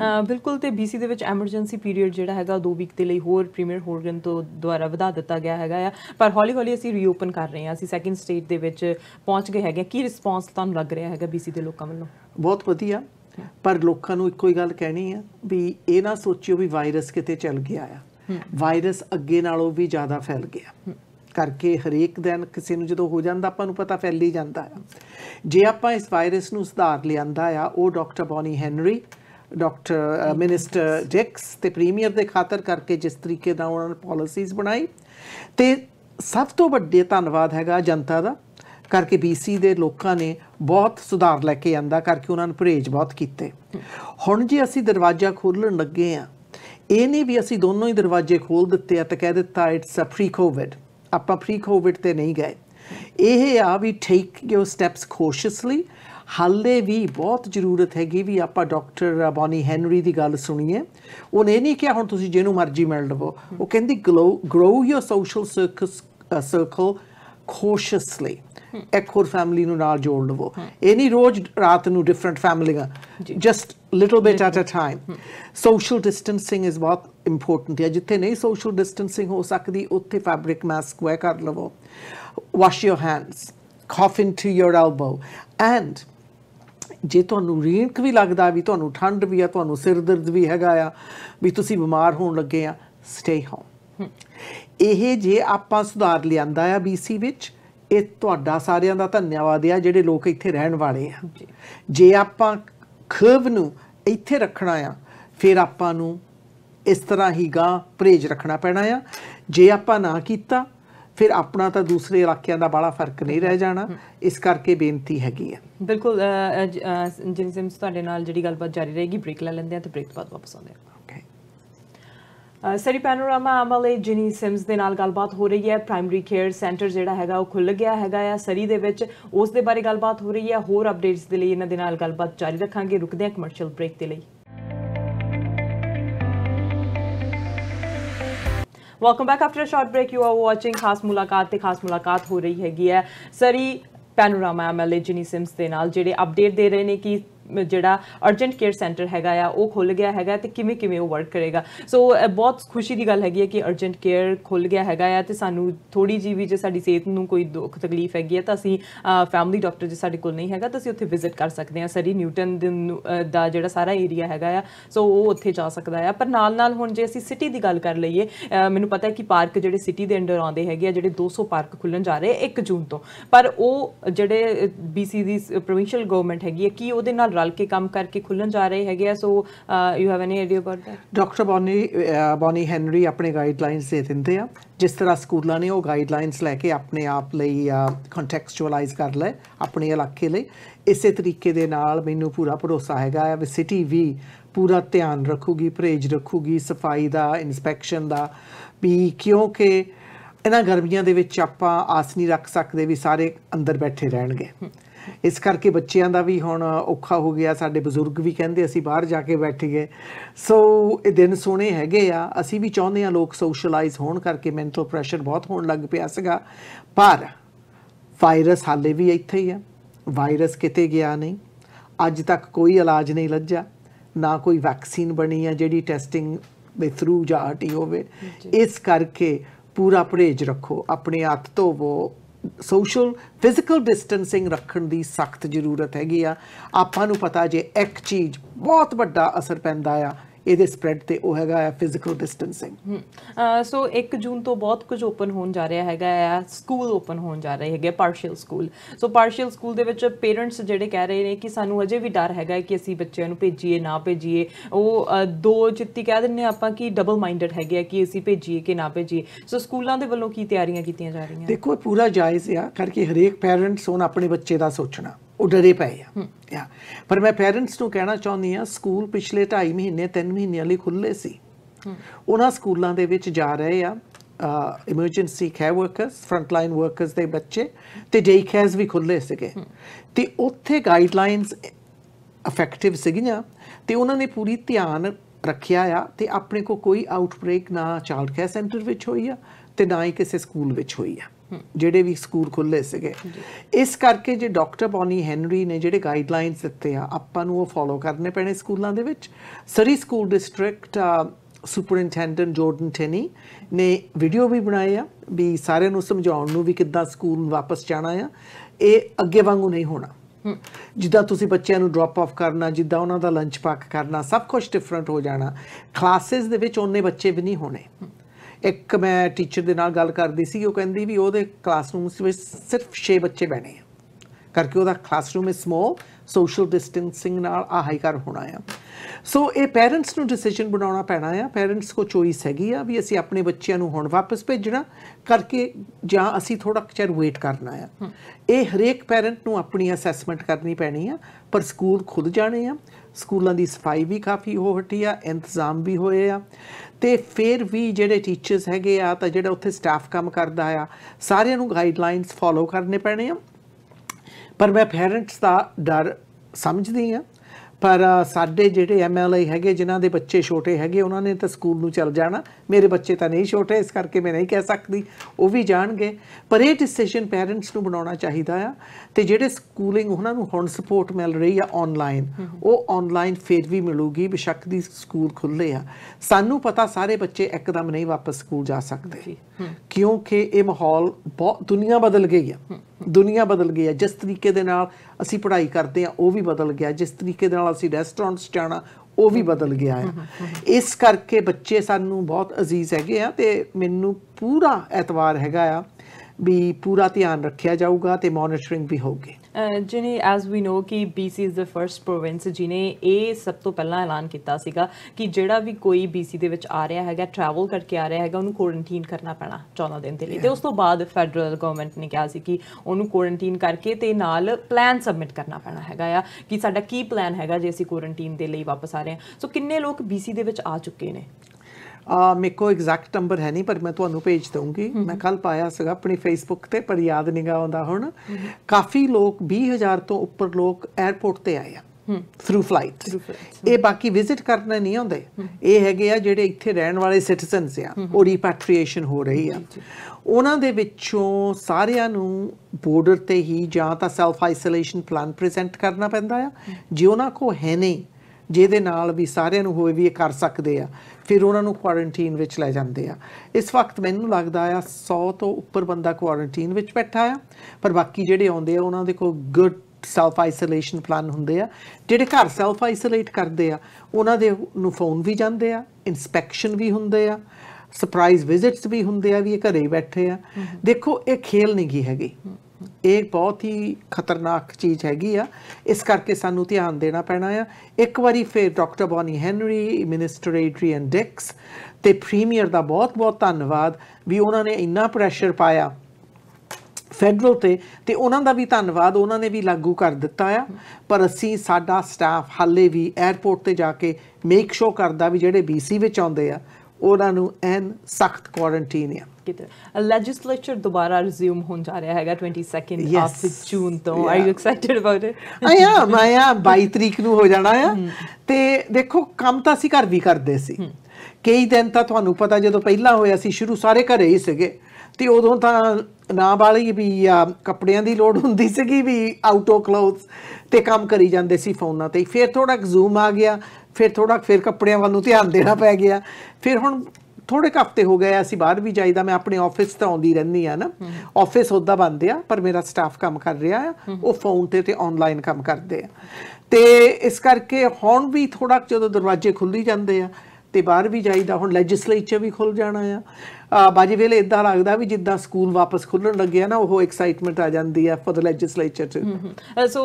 ਆ ਬਿਲਕੁਲ ਤੇ ਬੀਸੀ ਦੇ ਵਿੱਚ ਐਮਰਜੈਂਸੀ ਪੀਰੀਅਡ ਜਿਹੜਾ ਹੈਗਾ 2 ਵੀਕ ਦੇ ਲਈ ਹੋਰ ਪ੍ਰੀਮੀਅਰ ਹੋਰਗਨ ਤੋਂ ਦੁਆਰਾ ਵਧਾ ਦਿੱਤਾ ਗਿਆ ਹੈਗਾ ਆ ਪਰ ਹੌਲੀ ਹੌਲੀ ਅਸੀਂ ਰੀਓਪਨ ਕਰ ਰਹੇ ਹਾਂ ਅਸੀਂ ਸੈਕੰਡ ਸਟੇਟ ਦੇ ਵਿੱਚ ਪਹੁੰਚ ਗਏ ਹੈਗੇ ਕੀ ਰਿਸਪੌਂਸ ਤੁਹਾਨੂੰ ਲੱਗ ਰਿਹਾ ਹੈਗਾ ਬੀਸੀ ਦੇ ਲੋਕਾਂ ਵੱਲੋਂ ਬਹੁਤ ਵਧੀਆ ਪਰ ਲੋਕਾਂ ਨੂੰ ਇੱਕੋ ਹੀ ਗੱਲ ਕਹਿਣੀ ਆ ਵੀ ਇਹ ਨਾ ਸੋਚਿਓ ਵੀ ਵਾਇਰਸ ਕਿਤੇ ਚੱਲ ਗਿਆ ਆ ਵਾਇਰਸ ਅੱਗੇ ਨਾਲੋਂ ਵੀ ਜ਼ਿਆਦਾ ਫੈਲ ਗਿਆ ਕਰਕੇ ਹਰੇਕ ਦਿਨ ਕਿਸੇ ਨੂੰ ਜਦੋਂ ਹੋ ਜਾਂਦਾ ਆਪਾਂ ਨੂੰ ਪਤਾ ਫੈਲ ਹੀ ਜਾਂਦਾ ਆ ਜੇ ਆਪਾਂ ਇਸ ਵਾਇਰਸ ਨੂੰ ਸੁਧਾਰ ਲਿਆਂਦਾ ਆ ਉਹ doctor Bonnie Henry doctor minister Dix ਤੇ ਪ੍ਰੀਮੀਅਰ ਦੇ ਖਾਤਰ ਕਰਕੇ ਜਿਸ ਤਰੀਕੇ ਦਾ ਉਹਨਾਂ ਨੇ ਪਾਲਿਸੀਜ਼ ਬਣਾਈ ਤੇ ਸਭ ਤੋਂ ਵੱਡੇ ਧੰਨਵਾਦ ਹੈਗਾ ਜਨਤਾ ਦਾ ਕਰਕੇ BC ਦੇ ਲੋਕਾਂ ਨੇ ਬਹੁਤ ਸੁਧਾਰ ਲੈ ਕੇ ਆਂਦਾ ਕਰਕੇ ਉਹਨਾਂ ਨੇ ਪ੍ਰੇਜ ਬਹੁਤ ਕੀਤੇ ਹੁਣ ਜੇ ਅਸੀਂ ਦਰਵਾਜ਼ਾ ਖੋਲਣ ਲੱਗੇ ਆ ਇਹ ਨਹੀਂ ਵੀ ਅਸੀਂ ਦੋਨੋਂ ਹੀ ਦਰਵਾਜ਼ੇ ਖੋਲ ਦਿੱਤੇ ਆ ਤੇ ਕਹਿ ਦਿੱਤਾ ਇਟਸ ਅ ਪ੍ਰੀ ਕੋਵਿਡ ਆਪਾਂ ਪ੍ਰੀ ਕੋਵਿਡ ਤੇ ਨਹੀਂ ਗਏ ਇਹ ਆ ਵੀ ਟੇਕ ਯੋ ਸਟੈਪਸ ਕੋਸ਼ੀਅਸਲੀ ਹਾਲੇ ਵੀ ਬਹੁਤ ਜ਼ਰੂਰਤ ਹੈਗੀ ਵੀ ਆਪਾਂ ਡਾਕਟਰ ਬੋਨੀ ਹੈਨਰੀ ਦੀ ਗੱਲ ਸੁਣੀਏ ਉਹਨੇ ਨਹੀਂ ਕਿਹਾ ਹੁਣ ਤੁਸੀਂ ਜਿਹਨੂੰ ਮਰਜ਼ੀ ਮਿਲ ਲਵੋ ਉਹ ਕਹਿੰਦੀ grow your social circle cautiously ਇੱਕ ਹੋਰ ਫੈਮਿਲੀ ਨੂੰ ਨਾਲ ਜੋੜ ਲਵੋ ਇਹ ਨਹੀਂ ਰੋਜ਼ ਰਾਤ ਨੂੰ ਡਿਫਰੈਂਟ ਫੈਮਲੀਆਂ just little bit at a time social distancing is ਬਹੁਤ ਇੰਪੋਰਟੈਂਟ ਹੈ ਜਿੱਥੇ ਨਹੀਂ ਸੋਸ਼ਲ ਡਿਸਟੈਂਸਿੰਗ ਹੋ ਸਕਦੀ ਉੱਥੇ ਫੈਬਰਿਕ ਮਾਸਕ ਵੇਅਰ ਕਰ ਲਵੋ wash your hands into your elbow and ਜੇ ਤੁਹਾਨੂੰ ਰੀਨਕ ਵੀ ਲੱਗਦਾ ਵੀ ਤੁਹਾਨੂੰ ਠੰਡ ਵੀ ਆ ਤੁਹਾਨੂੰ ਸਿਰ ਦਰਦ ਵੀ ਹੈਗਾ ਆ ਵੀ ਤੁਸੀਂ ਬਿਮਾਰ ਹੋਣ ਲੱਗੇ ਆ ਸਟੇ ਹੋਮ ਇਹ ਜੇ ਆਪਾਂ ਸੁਧਾਰ ਲਿਆਂਦਾ ਆ ਬੀਸੀ ਵਿੱਚ ਇਹ ਤੁਹਾਡਾ ਸਾਰਿਆਂ ਦਾ ਧੰਨਵਾਦ ਹੈ ਜਿਹੜੇ ਲੋਕ ਇੱਥੇ ਰਹਿਣ ਵਾਲੇ ਆ ਜੇ ਆਪਾਂ ਖਰਵ ਨੂੰ ਇੱਥੇ ਰੱਖਣਾ ਆ ਫਿਰ ਆਪਾਂ ਨੂੰ ਇਸ ਤਰ੍ਹਾਂ ਹੀ ਗਾ ਪ੍ਰੇਜ ਰੱਖਣਾ ਪੈਣਾ ਆ ਜੇ ਆਪਾਂ ਨਾ ਕੀਤਾ ਫਿਰ ਆਪਣਾ ਤਾਂ ਦੂਸਰੇ ਇਲਾਕਿਆਂ ਦਾ ਬੜਾ ਫਰਕ ਨਹੀਂ ਰਹਿ ਜਾਣਾ ਇਸ ਕਰਕੇ ਬੇਨਤੀ ਹੈਗੀ ਆ ਬਿਲਕੁਲ ਜਿੰਸਿਮਸ ਤੁਹਾਡੇ ਨਾਲ ਜਿਹੜੀ ਗੱਲਬਾਤ ਜਾਰੀ ਰਹੇਗੀ ਬ੍ਰੇਕ ਲੈ ਲੈਂਦੇ ਆ ਤੇ ਬ੍ਰੇਕ ਤੋਂ ਬਾਅਦ ਵਾਪਸ ਆਉਂਦੇ ਆ ਸਰੀ ਪੈਨੋਰਾਮਾ ਅਮਲੇ ਜਿਨੀ ਸਿਮਸ ਦੇ ਨਾਲ ਗੱਲਬਾਤ ਹੋ ਰਹੀ ਹੈ ਪ੍ਰਾਇਮਰੀ ਕੇਅਰ ਸੈਂਟਰ ਜਿਹੜਾ ਹੈਗਾ ਉਹ ਖੁੱਲ ਗਿਆ ਹੈਗਾ ਆ ਸਰੀ ਦੇ ਵਿੱਚ ਉਸ ਦੇ ਬਾਰੇ ਗੱਲਬਾਤ ਹੋ ਰਹੀ ਹੈ ਹੋਰ ਅਪਡੇਟਸ ਦੇ ਲਈ ਇਹਨਾਂ ਦੇ ਨਾਲ ਗੱਲਬਾਤ ਜਾਰੀ ਰੱਖਾਂਗੇ ਰੁਕਦੇ ਹਾਂ ਕਮਰਸ਼ੀਅਲ ਬ੍ਰੇਕ ਦੇ ਲਈ welcome back after a short break you are watching ਖਾਸ ਮੁਲਾਕਾਤ ਤੇ ਖਾਸ ਮੁਲਾਕਾਤ ਹੋ ਰਹੀ ਹੈਗੀ ਹੈ Surrey Panorama MLA Jinny Sims ਦੇ ਨਾਲ ਜਿਹੜੇ ਅਪਡੇਟ ਦੇ ਰਹੇ ਨੇ ਕਿ ਜਿਹੜਾ ਅਰਜੈਂਟ ਕੇਅਰ ਸੈਂਟਰ ਹੈਗਾ ਆ ਉਹ ਖੁੱਲ ਗਿਆ ਹੈਗਾ ਤੇ ਕਿਵੇਂ ਕਿਵੇਂ ਉਹ ਵਰਕ ਕਰੇਗਾ ਸੋ ਬਹੁਤ ਖੁਸ਼ੀ ਦੀ ਗੱਲ ਹੈਗੀ ਹੈ ਕਿ ਅਰਜੈਂਟ ਕੇਅਰ ਖੁੱਲ ਗਿਆ ਹੈਗਾ ਆ ਤੇ ਸਾਨੂੰ ਥੋੜੀ ਜੀ ਵੀ ਜੇ ਸਾਡੀ ਸਿਹਤ ਨੂੰ ਕੋਈ ਦੁੱਖ ਤਕਲੀਫ ਹੈਗੀ ਹੈ ਤਾਂ ਅਸੀਂ ਫੈਮਿਲੀ ਡਾਕਟਰ ਜੇ ਸਾਡੇ ਕੋਲ ਨਹੀਂ ਹੈਗਾ ਤਾਂ ਅਸੀਂ ਉੱਥੇ ਵਿਜ਼ਿਟ ਕਰ ਸਕਦੇ ਹਾਂ ਸਰੀ ਨਿਊਟਨ ਦਾ ਜਿਹੜਾ ਸਾਰਾ ਏਰੀਆ ਹੈਗਾ ਆ ਸੋ ਉਹ ਉੱਥੇ ਜਾ ਸਕਦਾ ਆ ਪਰ ਨਾਲ ਨਾਲ ਹੁਣ ਜੇ ਅਸੀਂ ਸਿਟੀ ਦੀ ਗੱਲ ਕਰ ਲਈਏ ਮੈਨੂੰ ਪਤਾ ਹੈ ਕਿ ਪਾਰਕ ਜਿਹੜੇ ਸਿਟੀ ਦੇ ਅੰਦਰ ਆਉਂਦੇ ਹੈਗੇ ਆ ਜਿਹੜੇ 200 ਪਾਰਕ ਖੁੱਲਣ ਜਾ ਰਹੇ 1 ਜੂਨ ਤੋਂ ਪਰ ਉਹ ਜਿਹੜੇ ਬੀਸੀ ਦੀ ਪ੍ਰੋਵਿੰਸ਼ੀਅਲ ਗਵਰਨਮੈਂਟ ਹੈਗੀ ਹੈ ਕੀ ਉਹਦੇ ਨਾਲ ਰਲ ਕੇ ਕੰਮ ਕਰਕੇ ਖੁੱਲਣ ਜਾ ਰਹੇ ਹੈਗੇ ਆ so you have any idea about that doctor Bonnie Bonnie Henry ਆਪਣੇ ਗਾਈਡਲਾਈਨਸ ਦੇ ਦਿੰਦੇ ਆ ਜਿਸ ਤਰ੍ਹਾਂ ਸਕੂਲਾਂ ਨੇ ਉਹ ਗਾਈਡਲਾਈਨਸ ਲੈ ਕੇ ਆਪਣੇ ਆਪ ਲਈ ਕੰਟੈਕਸਚੁਅਲਾਈਜ਼ uh, ਕਰ ਲੈ ਆਪਣੇ ਇਲਾਕੇ ਲਈ ਇਸੇ ਤਰੀਕੇ ਦੇ ਨਾਲ ਮੈਨੂੰ ਪੂਰਾ ਭਰੋਸਾ ਹੈਗਾ ਹੈ ਵੀ ਸਿਟੀ ਵੀ ਪੂਰਾ ਧਿਆਨ ਰੱਖੂਗੀ ਪ੍ਰੇਜ ਰੱਖੂਗੀ ਸਫਾਈ ਦਾ ਇਨਸਪੈਕਸ਼ਨ ਦਾ ਵੀ ਕਿਉਂਕਿ ਇਹਨਾਂ ਗਰਮੀਆਂ ਦੇ ਵਿੱਚ ਆਪਾਂ ਆਸ ਨਹੀਂ ਰੱਖ ਸਕਦੇ ਵੀ ਸਾਰੇ ਅੰਦਰ ਬੈਠੇ ਰਹਿਣਗੇ ਇਸ ਕਰਕੇ ਬੱਚਿਆਂ ਦਾ ਵੀ ਹੁਣ ਔਖਾ ਹੋ ਗਿਆ ਸਾਡੇ ਬਜ਼ੁਰਗ ਵੀ ਕਹਿੰਦੇ ਅਸੀਂ ਬਾਹਰ ਜਾ ਕੇ ਬੈਠ ਗਏ ਸੋ ਇਹ ਦਿਨ ਸੋਹਣੇ ਹੈਗੇ ਆ ਅਸੀਂ ਵੀ ਚਾਹੁੰਦੇ ਆ ਲੋਕ ਸੋਸ਼ਲਾਈਜ਼ ਹੋਣ ਕਰਕੇ ਮੈਂਟਲ ਪ੍ਰੈਸ਼ਰ ਬਹੁਤ ਹੋਣ ਲੱਗ ਪਿਆ ਸੀਗਾ ਪਰ ਵਾਇਰਸ ਹਾਲੇ ਵੀ ਇੱਥੇ ਹੀ ਆ ਵਾਇਰਸ ਕਿਤੇ ਗਿਆ ਨਹੀਂ ਅੱਜ ਤੱਕ ਕੋਈ ਇਲਾਜ ਨਹੀਂ ਲੱਜਾ ਨਾ ਕੋਈ ਵੈਕਸੀਨ ਬਣੀ ਆ ਜਿਹੜੀ ਟੈਸਟਿੰਗ ਦੇ ਥਰੂ ਜਾ ਰਹੀ ਹੋਵੇ ਇਸ ਕਰਕੇ ਪੂਰਾ ਪਰਹੇਜ ਰੱਖੋ ਆਪਣੇ ਹੱਥ ਧੋਵੋ ਸੋਸ਼ਲ ਫਿਜ਼ੀਕਲ ਡਿਸਟੈਂਸਿੰਗ ਰੱਖਣ ਦੀ ਸਖਤ ਜ਼ਰੂਰਤ ਹੈਗੀ ਆ ਆਪਾਂ ਨੂੰ ਪਤਾ ਜੇ ਇੱਕ ਚੀਜ਼ ਬਹੁਤ ਵੱਡਾ ਅਸਰ ਪੈਂਦਾ ਆ ਇਹਦੇ ਸਪਰੈਡ ਤੇ ਉਹ ਹੈਗਾ ਹੈ ਫਿਜ਼ੀਕਲ ਡਿਸਟੈਂਸਿੰਗ ਸੋ 1 ਜੂਨ ਤੋਂ ਬਹੁਤ ਕੁਝ ਓਪਨ ਹੋਣ ਜਾ ਰਿਹਾ ਹੈਗਾ ਹੈ ਸਕੂਲ ਓਪਨ ਹੋਣ ਜਾ ਰਹੇ ਹੈਗੇ ਪਾਰਸ਼ੀਅਲ ਸਕੂਲ ਸੋ ਪਾਰਸ਼ੀਅਲ ਸਕੂਲ ਦੇ ਵਿੱਚ ਪੇਰੈਂਟਸ ਜਿਹੜੇ ਕਹਿ ਰਹੇ ਨੇ ਕਿ ਸਾਨੂੰ ਅਜੇ ਵੀ ਡਰ ਹੈਗਾ ਕਿ ਅਸੀਂ ਬੱਚਿਆਂ ਨੂੰ ਭੇਜੀਏ ਨਾ ਭੇਜੀਏ ਉਹ ਦੋ ਚਿੱਤੀ ਕਹਿ ਦਿੰਨੇ ਆਪਾਂ ਕਿ ਡਬਲ ਮਾਈਂਡਡ ਹੈਗੇ ਆ ਕਿ ਅਸੀਂ ਭੇਜੀਏ ਕਿ ਨਾ ਭੇਜੀਏ ਸੋ ਸਕੂਲਾਂ ਦੇ ਵੱਲੋਂ ਕੀ ਤਿਆਰੀਆਂ ਕੀਤੀਆਂ ਜਾ ਰਹੀਆਂ ਦੇਖੋ ਇਹ ਪੂਰਾ ਜਾਇਜ਼ ਆ ਕਰਕੇ ਹਰੇਕ ਪੇਰੈਂਟਸ ਹੁਣ ਆਪਣੇ ਬੱਚੇ ਦਾ ਸੋਚਣਾ ਉਹ ਡਰੇ ਪਏ ਆ ਯਾ ਪਰ ਮੈਂ ਪੇਰੈਂਟਸ ਨੂੰ ਕਹਿਣਾ ਚਾਹੁੰਦੀ ਆ ਸਕੂਲ ਪਿਛਲੇ 2.5 ਮਹੀਨੇ 3 ਮਹੀਨਿਆਂ ਲਈ ਖੁੱਲੇ ਸੀ ਉਹਨਾਂ ਸਕੂਲਾਂ ਦੇ ਵਿੱਚ ਜਾ ਰਹੇ ਆ emergency care workers frontline workers ਦੇ ਬੱਚੇ ਤੇ ਡੇ ਕੇਅਰਸ ਵੀ ਖੁੱਲੇ ਸੀਗੇ ਤੇ ਉੱਥੇ ਗਾਈਡਲਾਈਨਸ ਇਫੈਕਟਿਵ ਸੀਗੀਆਂ ਤੇ ਉਹਨਾਂ ਨੇ ਪੂਰੀ ਧਿਆਨ ਰੱਖਿਆ ਆ ਤੇ ਆਪਣੇ ਕੋ ਕੋਈ ਆਊਟਬ੍ਰੇਕ ਨਾ ਚਾਈਲਡ ਕੇਅਰ ਸੈਂਟਰ ਵਿੱਚ ਹੋਈ ਆ ਤੇ ਨਾ ਹੀ ਕਿਸੇ ਸਕੂਲ ਵਿੱਚ ਹੋਈ ਆ ਜਿਹੜੇ ਵੀ ਸਕੂਲ ਖੁੱਲੇ ਸੀਗੇ ਇਸ ਕਰਕੇ ਜੇ ਡਾਕਟਰ ਬੌਨੀ ਹੈਨਰੀ ਨੇ ਜਿਹੜੇ ਗਾਈਡਲਾਈਨਸ ਦਿੱਤੇ ਆ ਆਪਾਂ ਨੂੰ ਉਹ ਫੋਲੋ ਕਰਨੇ ਪੈਣੇ ਸਕੂਲਾਂ ਦੇ ਵਿੱਚ Surrey school district superintendent Jordan Tinney ਨੇ ਵੀਡੀਓ ਵੀ ਬਣਾਇਆ ਵੀ ਸਾਰਿਆਂ ਨੂੰ ਸਮਝਾਉਣ ਨੂੰ ਵੀ ਕਿੱਦਾਂ ਸਕੂਲ ਵਾਪਸ ਜਾਣਾ ਆ ਇਹ ਅੱਗੇ ਵਾਂਗੂ ਨਹੀਂ ਹੋਣਾ ਜਿੱਦਾਂ ਤੁਸੀਂ ਬੱਚਿਆਂ ਨੂੰ ਡ੍ਰੌਪ ਆਫ ਕਰਨਾ ਜਿੱਦਾਂ ਉਹਨਾਂ ਦਾ ਲੰਚ ਪੈਕ ਕਰਨਾ ਸਭ ਕੁਝ ਡਿਫਰੈਂਟ ਹੋ ਜਾਣਾ ਕਲਾਸਿਸ ਦੇ ਵਿੱਚ ਉਹਨੇ ਬੱਚੇ ਵੀ ਨਹੀਂ ਹੋਣੇ ਇੱਕ ਮੈਂ ਟੀਚਰ ਦੇ ਨਾਲ ਗੱਲ ਕਰਦੀ ਸੀ ਉਹ ਕਹਿੰਦੀ ਵੀ ਉਹਦੇ ਕਲਾਸਰੂਮ ਵਿੱਚ ਸਿਰਫ 6 ਬੱਚੇ ਬੈਠੇ ਆ ਕਰਕੇ ਉਹਦਾ classroom is small social distancing ਨਾਲ ਹਾਈ ਕਰ ਹੋਣਾ ਆ ਸੋ ਇਹ ਪੇਰੈਂਟਸ ਨੂੰ ਡਿਸੀਜਨ ਬਣਾਉਣਾ ਪੈਣਾ ਆ ਪੇਰੈਂਟਸ ਕੋ ਚੋਇਸ ਹੈਗੀ ਆ ਵੀ ਅਸੀਂ ਆਪਣੇ ਬੱਚਿਆਂ ਨੂੰ ਹੁਣ ਵਾਪਸ ਭੇਜਣਾ ਕਰਕੇ ਜਾਂ ਅਸੀਂ ਥੋੜਾ ਚਿਰ ਵੇਟ ਕਰਨਾ ਆ ਇਹ ਹਰੇਕ ਪੇਰੈਂਟ ਨੂੰ ਆਪਣੀ ਅਸੈਸਮੈਂਟ ਕਰਨੀ ਪੈਣੀ ਆ ਪਰ ਸਕੂਲ ਖੁਦ ਜਾਣੇ ਆ ਸਕੂਲਾਂ ਦੀ ਸਫਾਈ ਵੀ ਕਾਫੀ ਹੋ ਹਟੀ ਆ ਇੰਤਜ਼ਾਮ ਵੀ ਹੋਏ ਆ ਤੇ ਫਿਰ ਵੀ ਜਿਹੜੇ ਟੀਚਰਸ ਹੈਗੇ ਆ ਤਾਂ ਜਿਹੜਾ ਉੱਥੇ ਸਟਾਫ ਕੰਮ ਕਰਦਾ ਆ ਸਾਰਿਆਂ ਨੂੰ ਗਾਈਡਲਾਈਨਸ ਫਾਲੋ ਕਰਨੇ ਪੈਣੇ ਆ ਪਰ ਮੈਂ ਪੇਰੈਂਟਸ ਦਾ ਡਰ ਸਮਝਦੀ ਆ ਪਰ ਸਾਡੇ ਜਿਹੜੇ ਐਮਐਲਏ ਹੈਗੇ ਜਿਨ੍ਹਾਂ ਦੇ ਬੱਚੇ ਛੋਟੇ ਹੈਗੇ ਉਹਨਾਂ ਨੇ ਤਾਂ ਸਕੂਲ ਨੂੰ ਚਲ ਜਾਣਾ ਮੇਰੇ ਬੱਚੇ ਤਾਂ ਨਹੀਂ ਛੋਟੇ ਇਸ ਕਰਕੇ ਮੈਂ ਨਹੀਂ ਕਹਿ ਸਕਦੀ ਉਹ ਵੀ ਜਾਣਗੇ ਪਰ ਇਹ ਡਿਸੀਜਨ ਪੇਰੈਂਟਸ ਨੂੰ ਬਣਾਉਣਾ ਚਾਹੀਦਾ ਆ ਤੇ ਜਿਹੜੇ ਸਕੂਲਿੰਗ ਉਹਨਾਂ ਨੂੰ ਹੁਣ ਸਪੋਰਟ ਮਿਲ ਰਹੀ ਆ ਆਨਲਾਈਨ ਉਹ ਆਨਲਾਈਨ ਫੇਰ ਵੀ ਮਿਲੂਗੀ ਬਿਸ਼ੱਕ ਦੀ ਸਕੂਲ ਖੁੱਲੇ ਆ ਸਾਨੂੰ ਪਤਾ ਸਾਰੇ ਬੱਚੇ ਇੱਕਦਮ ਨਹੀਂ ਵਾਪਸ ਸਕੂਲ ਜਾ ਸਕਦੇ ਕਿਉਂਕਿ ਇਹ ਮਾਹੌਲ ਬਹੁਤ ਦੁਨੀਆ ਬਦਲ ਗਈ ਆ ਦੁਨੀਆ ਬਦਲ ਗਈ ਹੈ ਜਿਸ ਤਰੀਕੇ ਦੇ ਨਾਲ ਅਸੀਂ ਪੜ੍ਹਾਈ ਕਰਦੇ ਹਾਂ ਉਹ ਵੀ ਬਦਲ ਗਿਆ ਜਿਸ ਤਰੀਕੇ ਦੇ ਨਾਲ ਅਸੀਂ ਰੈਸਟੋਰੈਂਟਸ ਜਾਣਾ ਉਹ ਵੀ ਬਦਲ ਗਿਆ ਹੈ ਇਸ ਕਰਕੇ ਬੱਚੇ ਸਾਨੂੰ ਬਹੁਤ ਅਜ਼ੀਜ਼ ਹੈਗੇ ਆ ਤੇ ਮੈਨੂੰ ਪੂਰਾ ਐਤਵਾਰ ਹੈਗਾ ਆ ਵੀ ਪੂਰਾ ਧਿਆਨ ਰੱਖਿਆ ਜਾਊਗਾ ਤੇ ਮੋਨਿਟਰਿੰਗ ਵੀ ਹੋਊਗੀ ਜਿਨੇ ਐਸ ਵੀ ਨੋ ਕਿ BC is the first province ਜਿਨੇ ਇਹ ਸਭ ਤੋਂ ਪਹਿਲਾਂ ਐਲਾਨ ਕੀਤਾ ਸੀਗਾ ਕਿ ਜਿਹੜਾ ਵੀ ਕੋਈ BC ਦੇ ਵਿੱਚ ਆ ਰਿਹਾ ਹੈਗਾ ਟਰੈਵਲ ਕਰਕੇ ਆ ਰਿਹਾ ਹੈਗਾ ਉਹਨੂੰ ਕੁਆਰੰਟਾਈਨ ਕਰਨਾ ਪੈਣਾ 14 ਦਿਨ ਦੇ ਲਈ ਤੇ ਉਸ ਤੋਂ ਬਾਅਦ ਫੈਡਰਲ ਗਵਰਨਮੈਂਟ ਨੇ ਕਿਹਾ ਸੀ ਕਿ ਉਹਨੂੰ ਕੁਆਰੰਟਾਈਨ ਕਰਕੇ ਤੇ ਨਾਲ ਪਲਾਨ ਸਬਮਿਟ ਕਰਨਾ ਪੈਣਾ ਹੈਗਾ ਆ ਕਿ ਸਾਡਾ ਕੀ ਪਲਾਨ ਹੈਗਾ ਜੇ ਅਸੀਂ ਕੁਆਰੰਟਾਈਨ ਦੇ ਲਈ ਵਾਪਸ ਆ ਰਹੇ ਹਾਂ ਸੋ ਕਿੰਨੇ ਲੋਕ BC ਦੇ ਵਿੱਚ ਆ ਚੁੱਕੇ ਨੇ ਆ ਮੇ ਕੋ ਐਗਜ਼ੈਕਟ ਨੰਬਰ ਹੈ ਨਹੀਂ ਪਰ ਮੈਂ ਤੁਹਾਨੂੰ ਭੇਜ ਦਊਂਗੀ ਮੈਂ ਕੱਲ ਪਾਇਆ ਸੀਗਾ ਆਪਣੀ ਫੇਸਬੁੱਕ ਤੇ ਪਰ ਯਾਦ ਨਹੀਂ ਆਉਂਦਾ ਹੁਣ ਕਾਫੀ ਲੋਕ 20000 ਤੋਂ ਉੱਪਰ ਲੋਕ 에어ਪੋਰਟ ਤੇ ਆਏ ਆ ਥਰੂ ਫਲਾਈਟ ਇਹ ਬਾਕੀ ਵਿਜ਼ਿਟ ਕਰਨਾ ਨਹੀਂ ਆਉਂਦੇ ਇਹ ਹੈਗੇ ਆ ਜਿਹੜੇ ਇੱਥੇ ਰਹਿਣ ਵਾਲੇ ਸਿਟੀਜ਼ਨਸ ਆ ਉਹ ਰਿਪੈਟਰੀਏਸ਼ਨ ਹੋ ਰਹੀ ਆ ਉਹਨਾਂ ਦੇ ਵਿੱਚੋਂ ਸਾਰਿਆਂ ਨੂੰ ਬਾਰਡਰ ਤੇ ਹੀ ਜਾਂ ਤਾਂ ਸੈਲਫ ਆਈਸੋਲੇਸ਼ਨ ਪਲਾਨ ਪ੍ਰੈਜ਼ੈਂਟ ਕਰਨਾ ਪੈਂਦਾ ਆ ਜਿਉਂ ਨਾ ਕੋ ਹੈ ਨਹੀਂ ਜਿਹਦੇ ਨਾਲ ਵੀ ਸਾਰਿਆਂ ਨੂੰ ਹੋਵੇ ਵੀ ਇਹ ਕਰ ਸਕਦੇ ਆ ਫਿਰ ਉਹਨਾਂ ਨੂੰ ਕੁਆਰੰਟਾਈਨ ਵਿੱਚ ਲੈ ਜਾਂਦੇ ਆ ਇਸ ਵਕਤ ਮੈਨੂੰ ਲੱਗਦਾ ਆ 100 ਤੋਂ ਉੱਪਰ ਬੰਦਾ ਕੁਆਰੰਟਾਈਨ ਵਿੱਚ ਬੈਠਾ ਆ ਪਰ ਬਾਕੀ ਜਿਹੜੇ ਆਉਂਦੇ ਆ ਉਹਨਾਂ ਦੇ ਕੋਲ ਗੁੱਡ ਸੈਲਫ ਆਈਸੋਲੇਸ਼ਨ ਪਲਾਨ ਹੁੰਦੇ ਆ ਜਿਹੜੇ ਘਰ ਸੈਲਫ ਆਈਸੋਲੇਟ ਕਰਦੇ ਆ ਉਹਨਾਂ ਦੇ ਨੂੰ ਫੋਨ ਵੀ ਜਾਂਦੇ ਆ ਇਨਸਪੈਕਸ਼ਨ ਵੀ ਹੁੰਦੇ ਆ ਸਰਪ੍ਰਾਈਜ਼ ਵਿਜ਼ਿਟਸ ਵੀ ਹੁੰਦੇ ਆ ਵੀ ਇਹ ਘਰੇ ਬੈਠੇ ਆ ਦੇਖੋ ਇਹ ਖੇਲ ਨਹੀਂ ਗਈ ਹੈਗੀ ਇਹ ਬਹੁਤ ਹੀ ਖਤਰਨਾਕ ਚੀਜ਼ ਹੈਗੀ ਆ ਇਸ ਕਰਕੇ ਸਾਨੂੰ ਧਿਆਨ ਦੇਣਾ ਪੈਣਾ ਆ ਇੱਕ ਵਾਰੀ ਫਿਰ doctor Bonnie Henry minister Adrian Dix ਤੇ ਪ੍ਰੀਮੀਅਰ ਦਾ ਬਹੁਤ-ਬਹੁਤ ਧੰਨਵਾਦ ਵੀ ਉਹਨਾਂ ਨੇ ਇੰਨਾ ਪ੍ਰੈਸ਼ਰ ਪਾਇਆ ਫੈਡਰਲ ਤੇ ਤੇ ਉਹਨਾਂ ਦਾ ਵੀ ਧੰਨਵਾਦ ਉਹਨਾਂ ਨੇ ਵੀ ਲਾਗੂ ਕਰ ਦਿੱਤਾ ਆ ਪਰ ਅਸੀਂ ਸਾਡਾ ਸਟਾਫ ਹਾਲੇ ਵੀ 에어ਪੋਰਟ ਤੇ ਜਾ ਕੇ ਮੇਕ ਸ਼ੋ ਕਰਦਾ ਵੀ ਜਿਹੜੇ ਬੀਸੀ ਵਿੱਚ ਆਉਂਦੇ ਆ ਉਹਨਾਂ ਨੂੰ ਐਨ ਸਖਤ ਕੁਆਰੰਟਾਈਨ ਆ ਕਿਤੇ ਲੈਜਿਸਲੇਚਰ ਦੁਬਾਰਾ ਰਿਜ਼ਿਊਮ ਹੋਣ ਜਾ ਰਿਹਾ ਹੈਗਾ 22nd ਆਫ ਜੂਨ ਤੋਂ are you excited about it I am I am 22 ਤਰੀਕ ਨੂੰ ਹੋ ਜਾਣਾ ਆ ਤੇ ਦੇਖੋ ਕੰਮ ਤਾਂ ਅਸੀਂ ਘਰ ਵੀ ਕਰਦੇ ਸੀ ਕਈ ਦਿਨ ਤਾਂ ਤੁਹਾਨੂੰ ਪਤਾ ਜਦੋਂ ਪਹਿਲਾਂ ਹੋਇਆ ਸੀ ਸ਼ੁਰੂ ਸਾਰੇ ਘਰੇ ਹੀ ਸੀਗੇ ਤੇ ਉਦੋਂ ਤਾਂ ਨਾ ਵਾਲੀ ਵੀ ਆ ਕੱਪੜਿਆਂ ਦੀ ਲੋੜ ਹੁੰਦੀ ਸੀਗੀ ਵੀ ਆਊਟੋ ਕਲੋਥਸ ਤੇ ਕੰਮ ਕਰੀ ਜਾਂਦੇ ਸੀ ਫੋਨਾਂ ਤੇ ਫਿਰ ਥੋੜਾ ਜ਼ੂਮ ਆ ਗਿਆ ਫਿਰ ਥੋੜਾ ਫਿਰ ਕੱਪੜਿਆਂ ਵੱਲ ਨੂੰ ਧਿਆਨ ਦੇਣਾ ਪੈ ਗਿਆ ਫਿਰ ਹੁਣ ਥੋੜੇ ਕ ਹਫਤੇ ਹੋ ਗਏ ਅਸੀਂ ਬਾਹਰ ਵੀ ਜਾਈਦਾ ਮੈਂ ਆਪਣੇ ਆਫਿਸ ਤਾਂ ਆਉਂਦੀ ਰਹਿੰਦੀ ਆ ਨਾ ਆਫਿਸ ਉਹਦਾ ਬੰਦ ਆ ਪਰ ਮੇਰਾ ਸਟਾਫ ਕੰਮ ਕਰ ਰਿਹਾ ਆ ਉਹ ਫੋਨ ਤੇ ਤੇ ਆਨਲਾਈਨ ਕੰਮ ਕਰਦੇ ਆ ਤੇ ਇਸ ਕਰਕੇ ਹੁਣ ਵੀ ਥੋੜਾ ਜਦੋਂ ਦਰਵਾਜ਼ੇ ਖੁੱਲੀ ਜਾਂਦੇ ਆ ਤੇ ਬਾਹਰ ਵੀ ਜਾਈਦਾ ਹੁਣ ਲੈਜਿਸਲੇਚਰ ਵੀ ਖੁੱਲ ਜਾਣਾ ਆ ਬਾਜੀ ਵੇਲੇ ਇਦਾਂ ਲੱਗਦਾ ਵੀ ਜਿੱਦਾਂ ਸਕੂਲ ਵਾਪਸ ਖੁੱਲਣ ਲੱਗਿਆ ਨਾ ਉਹ ਐਕਸਾਈਟਮੈਂਟ ਆ ਜਾਂਦੀ ਆ for the legislature too so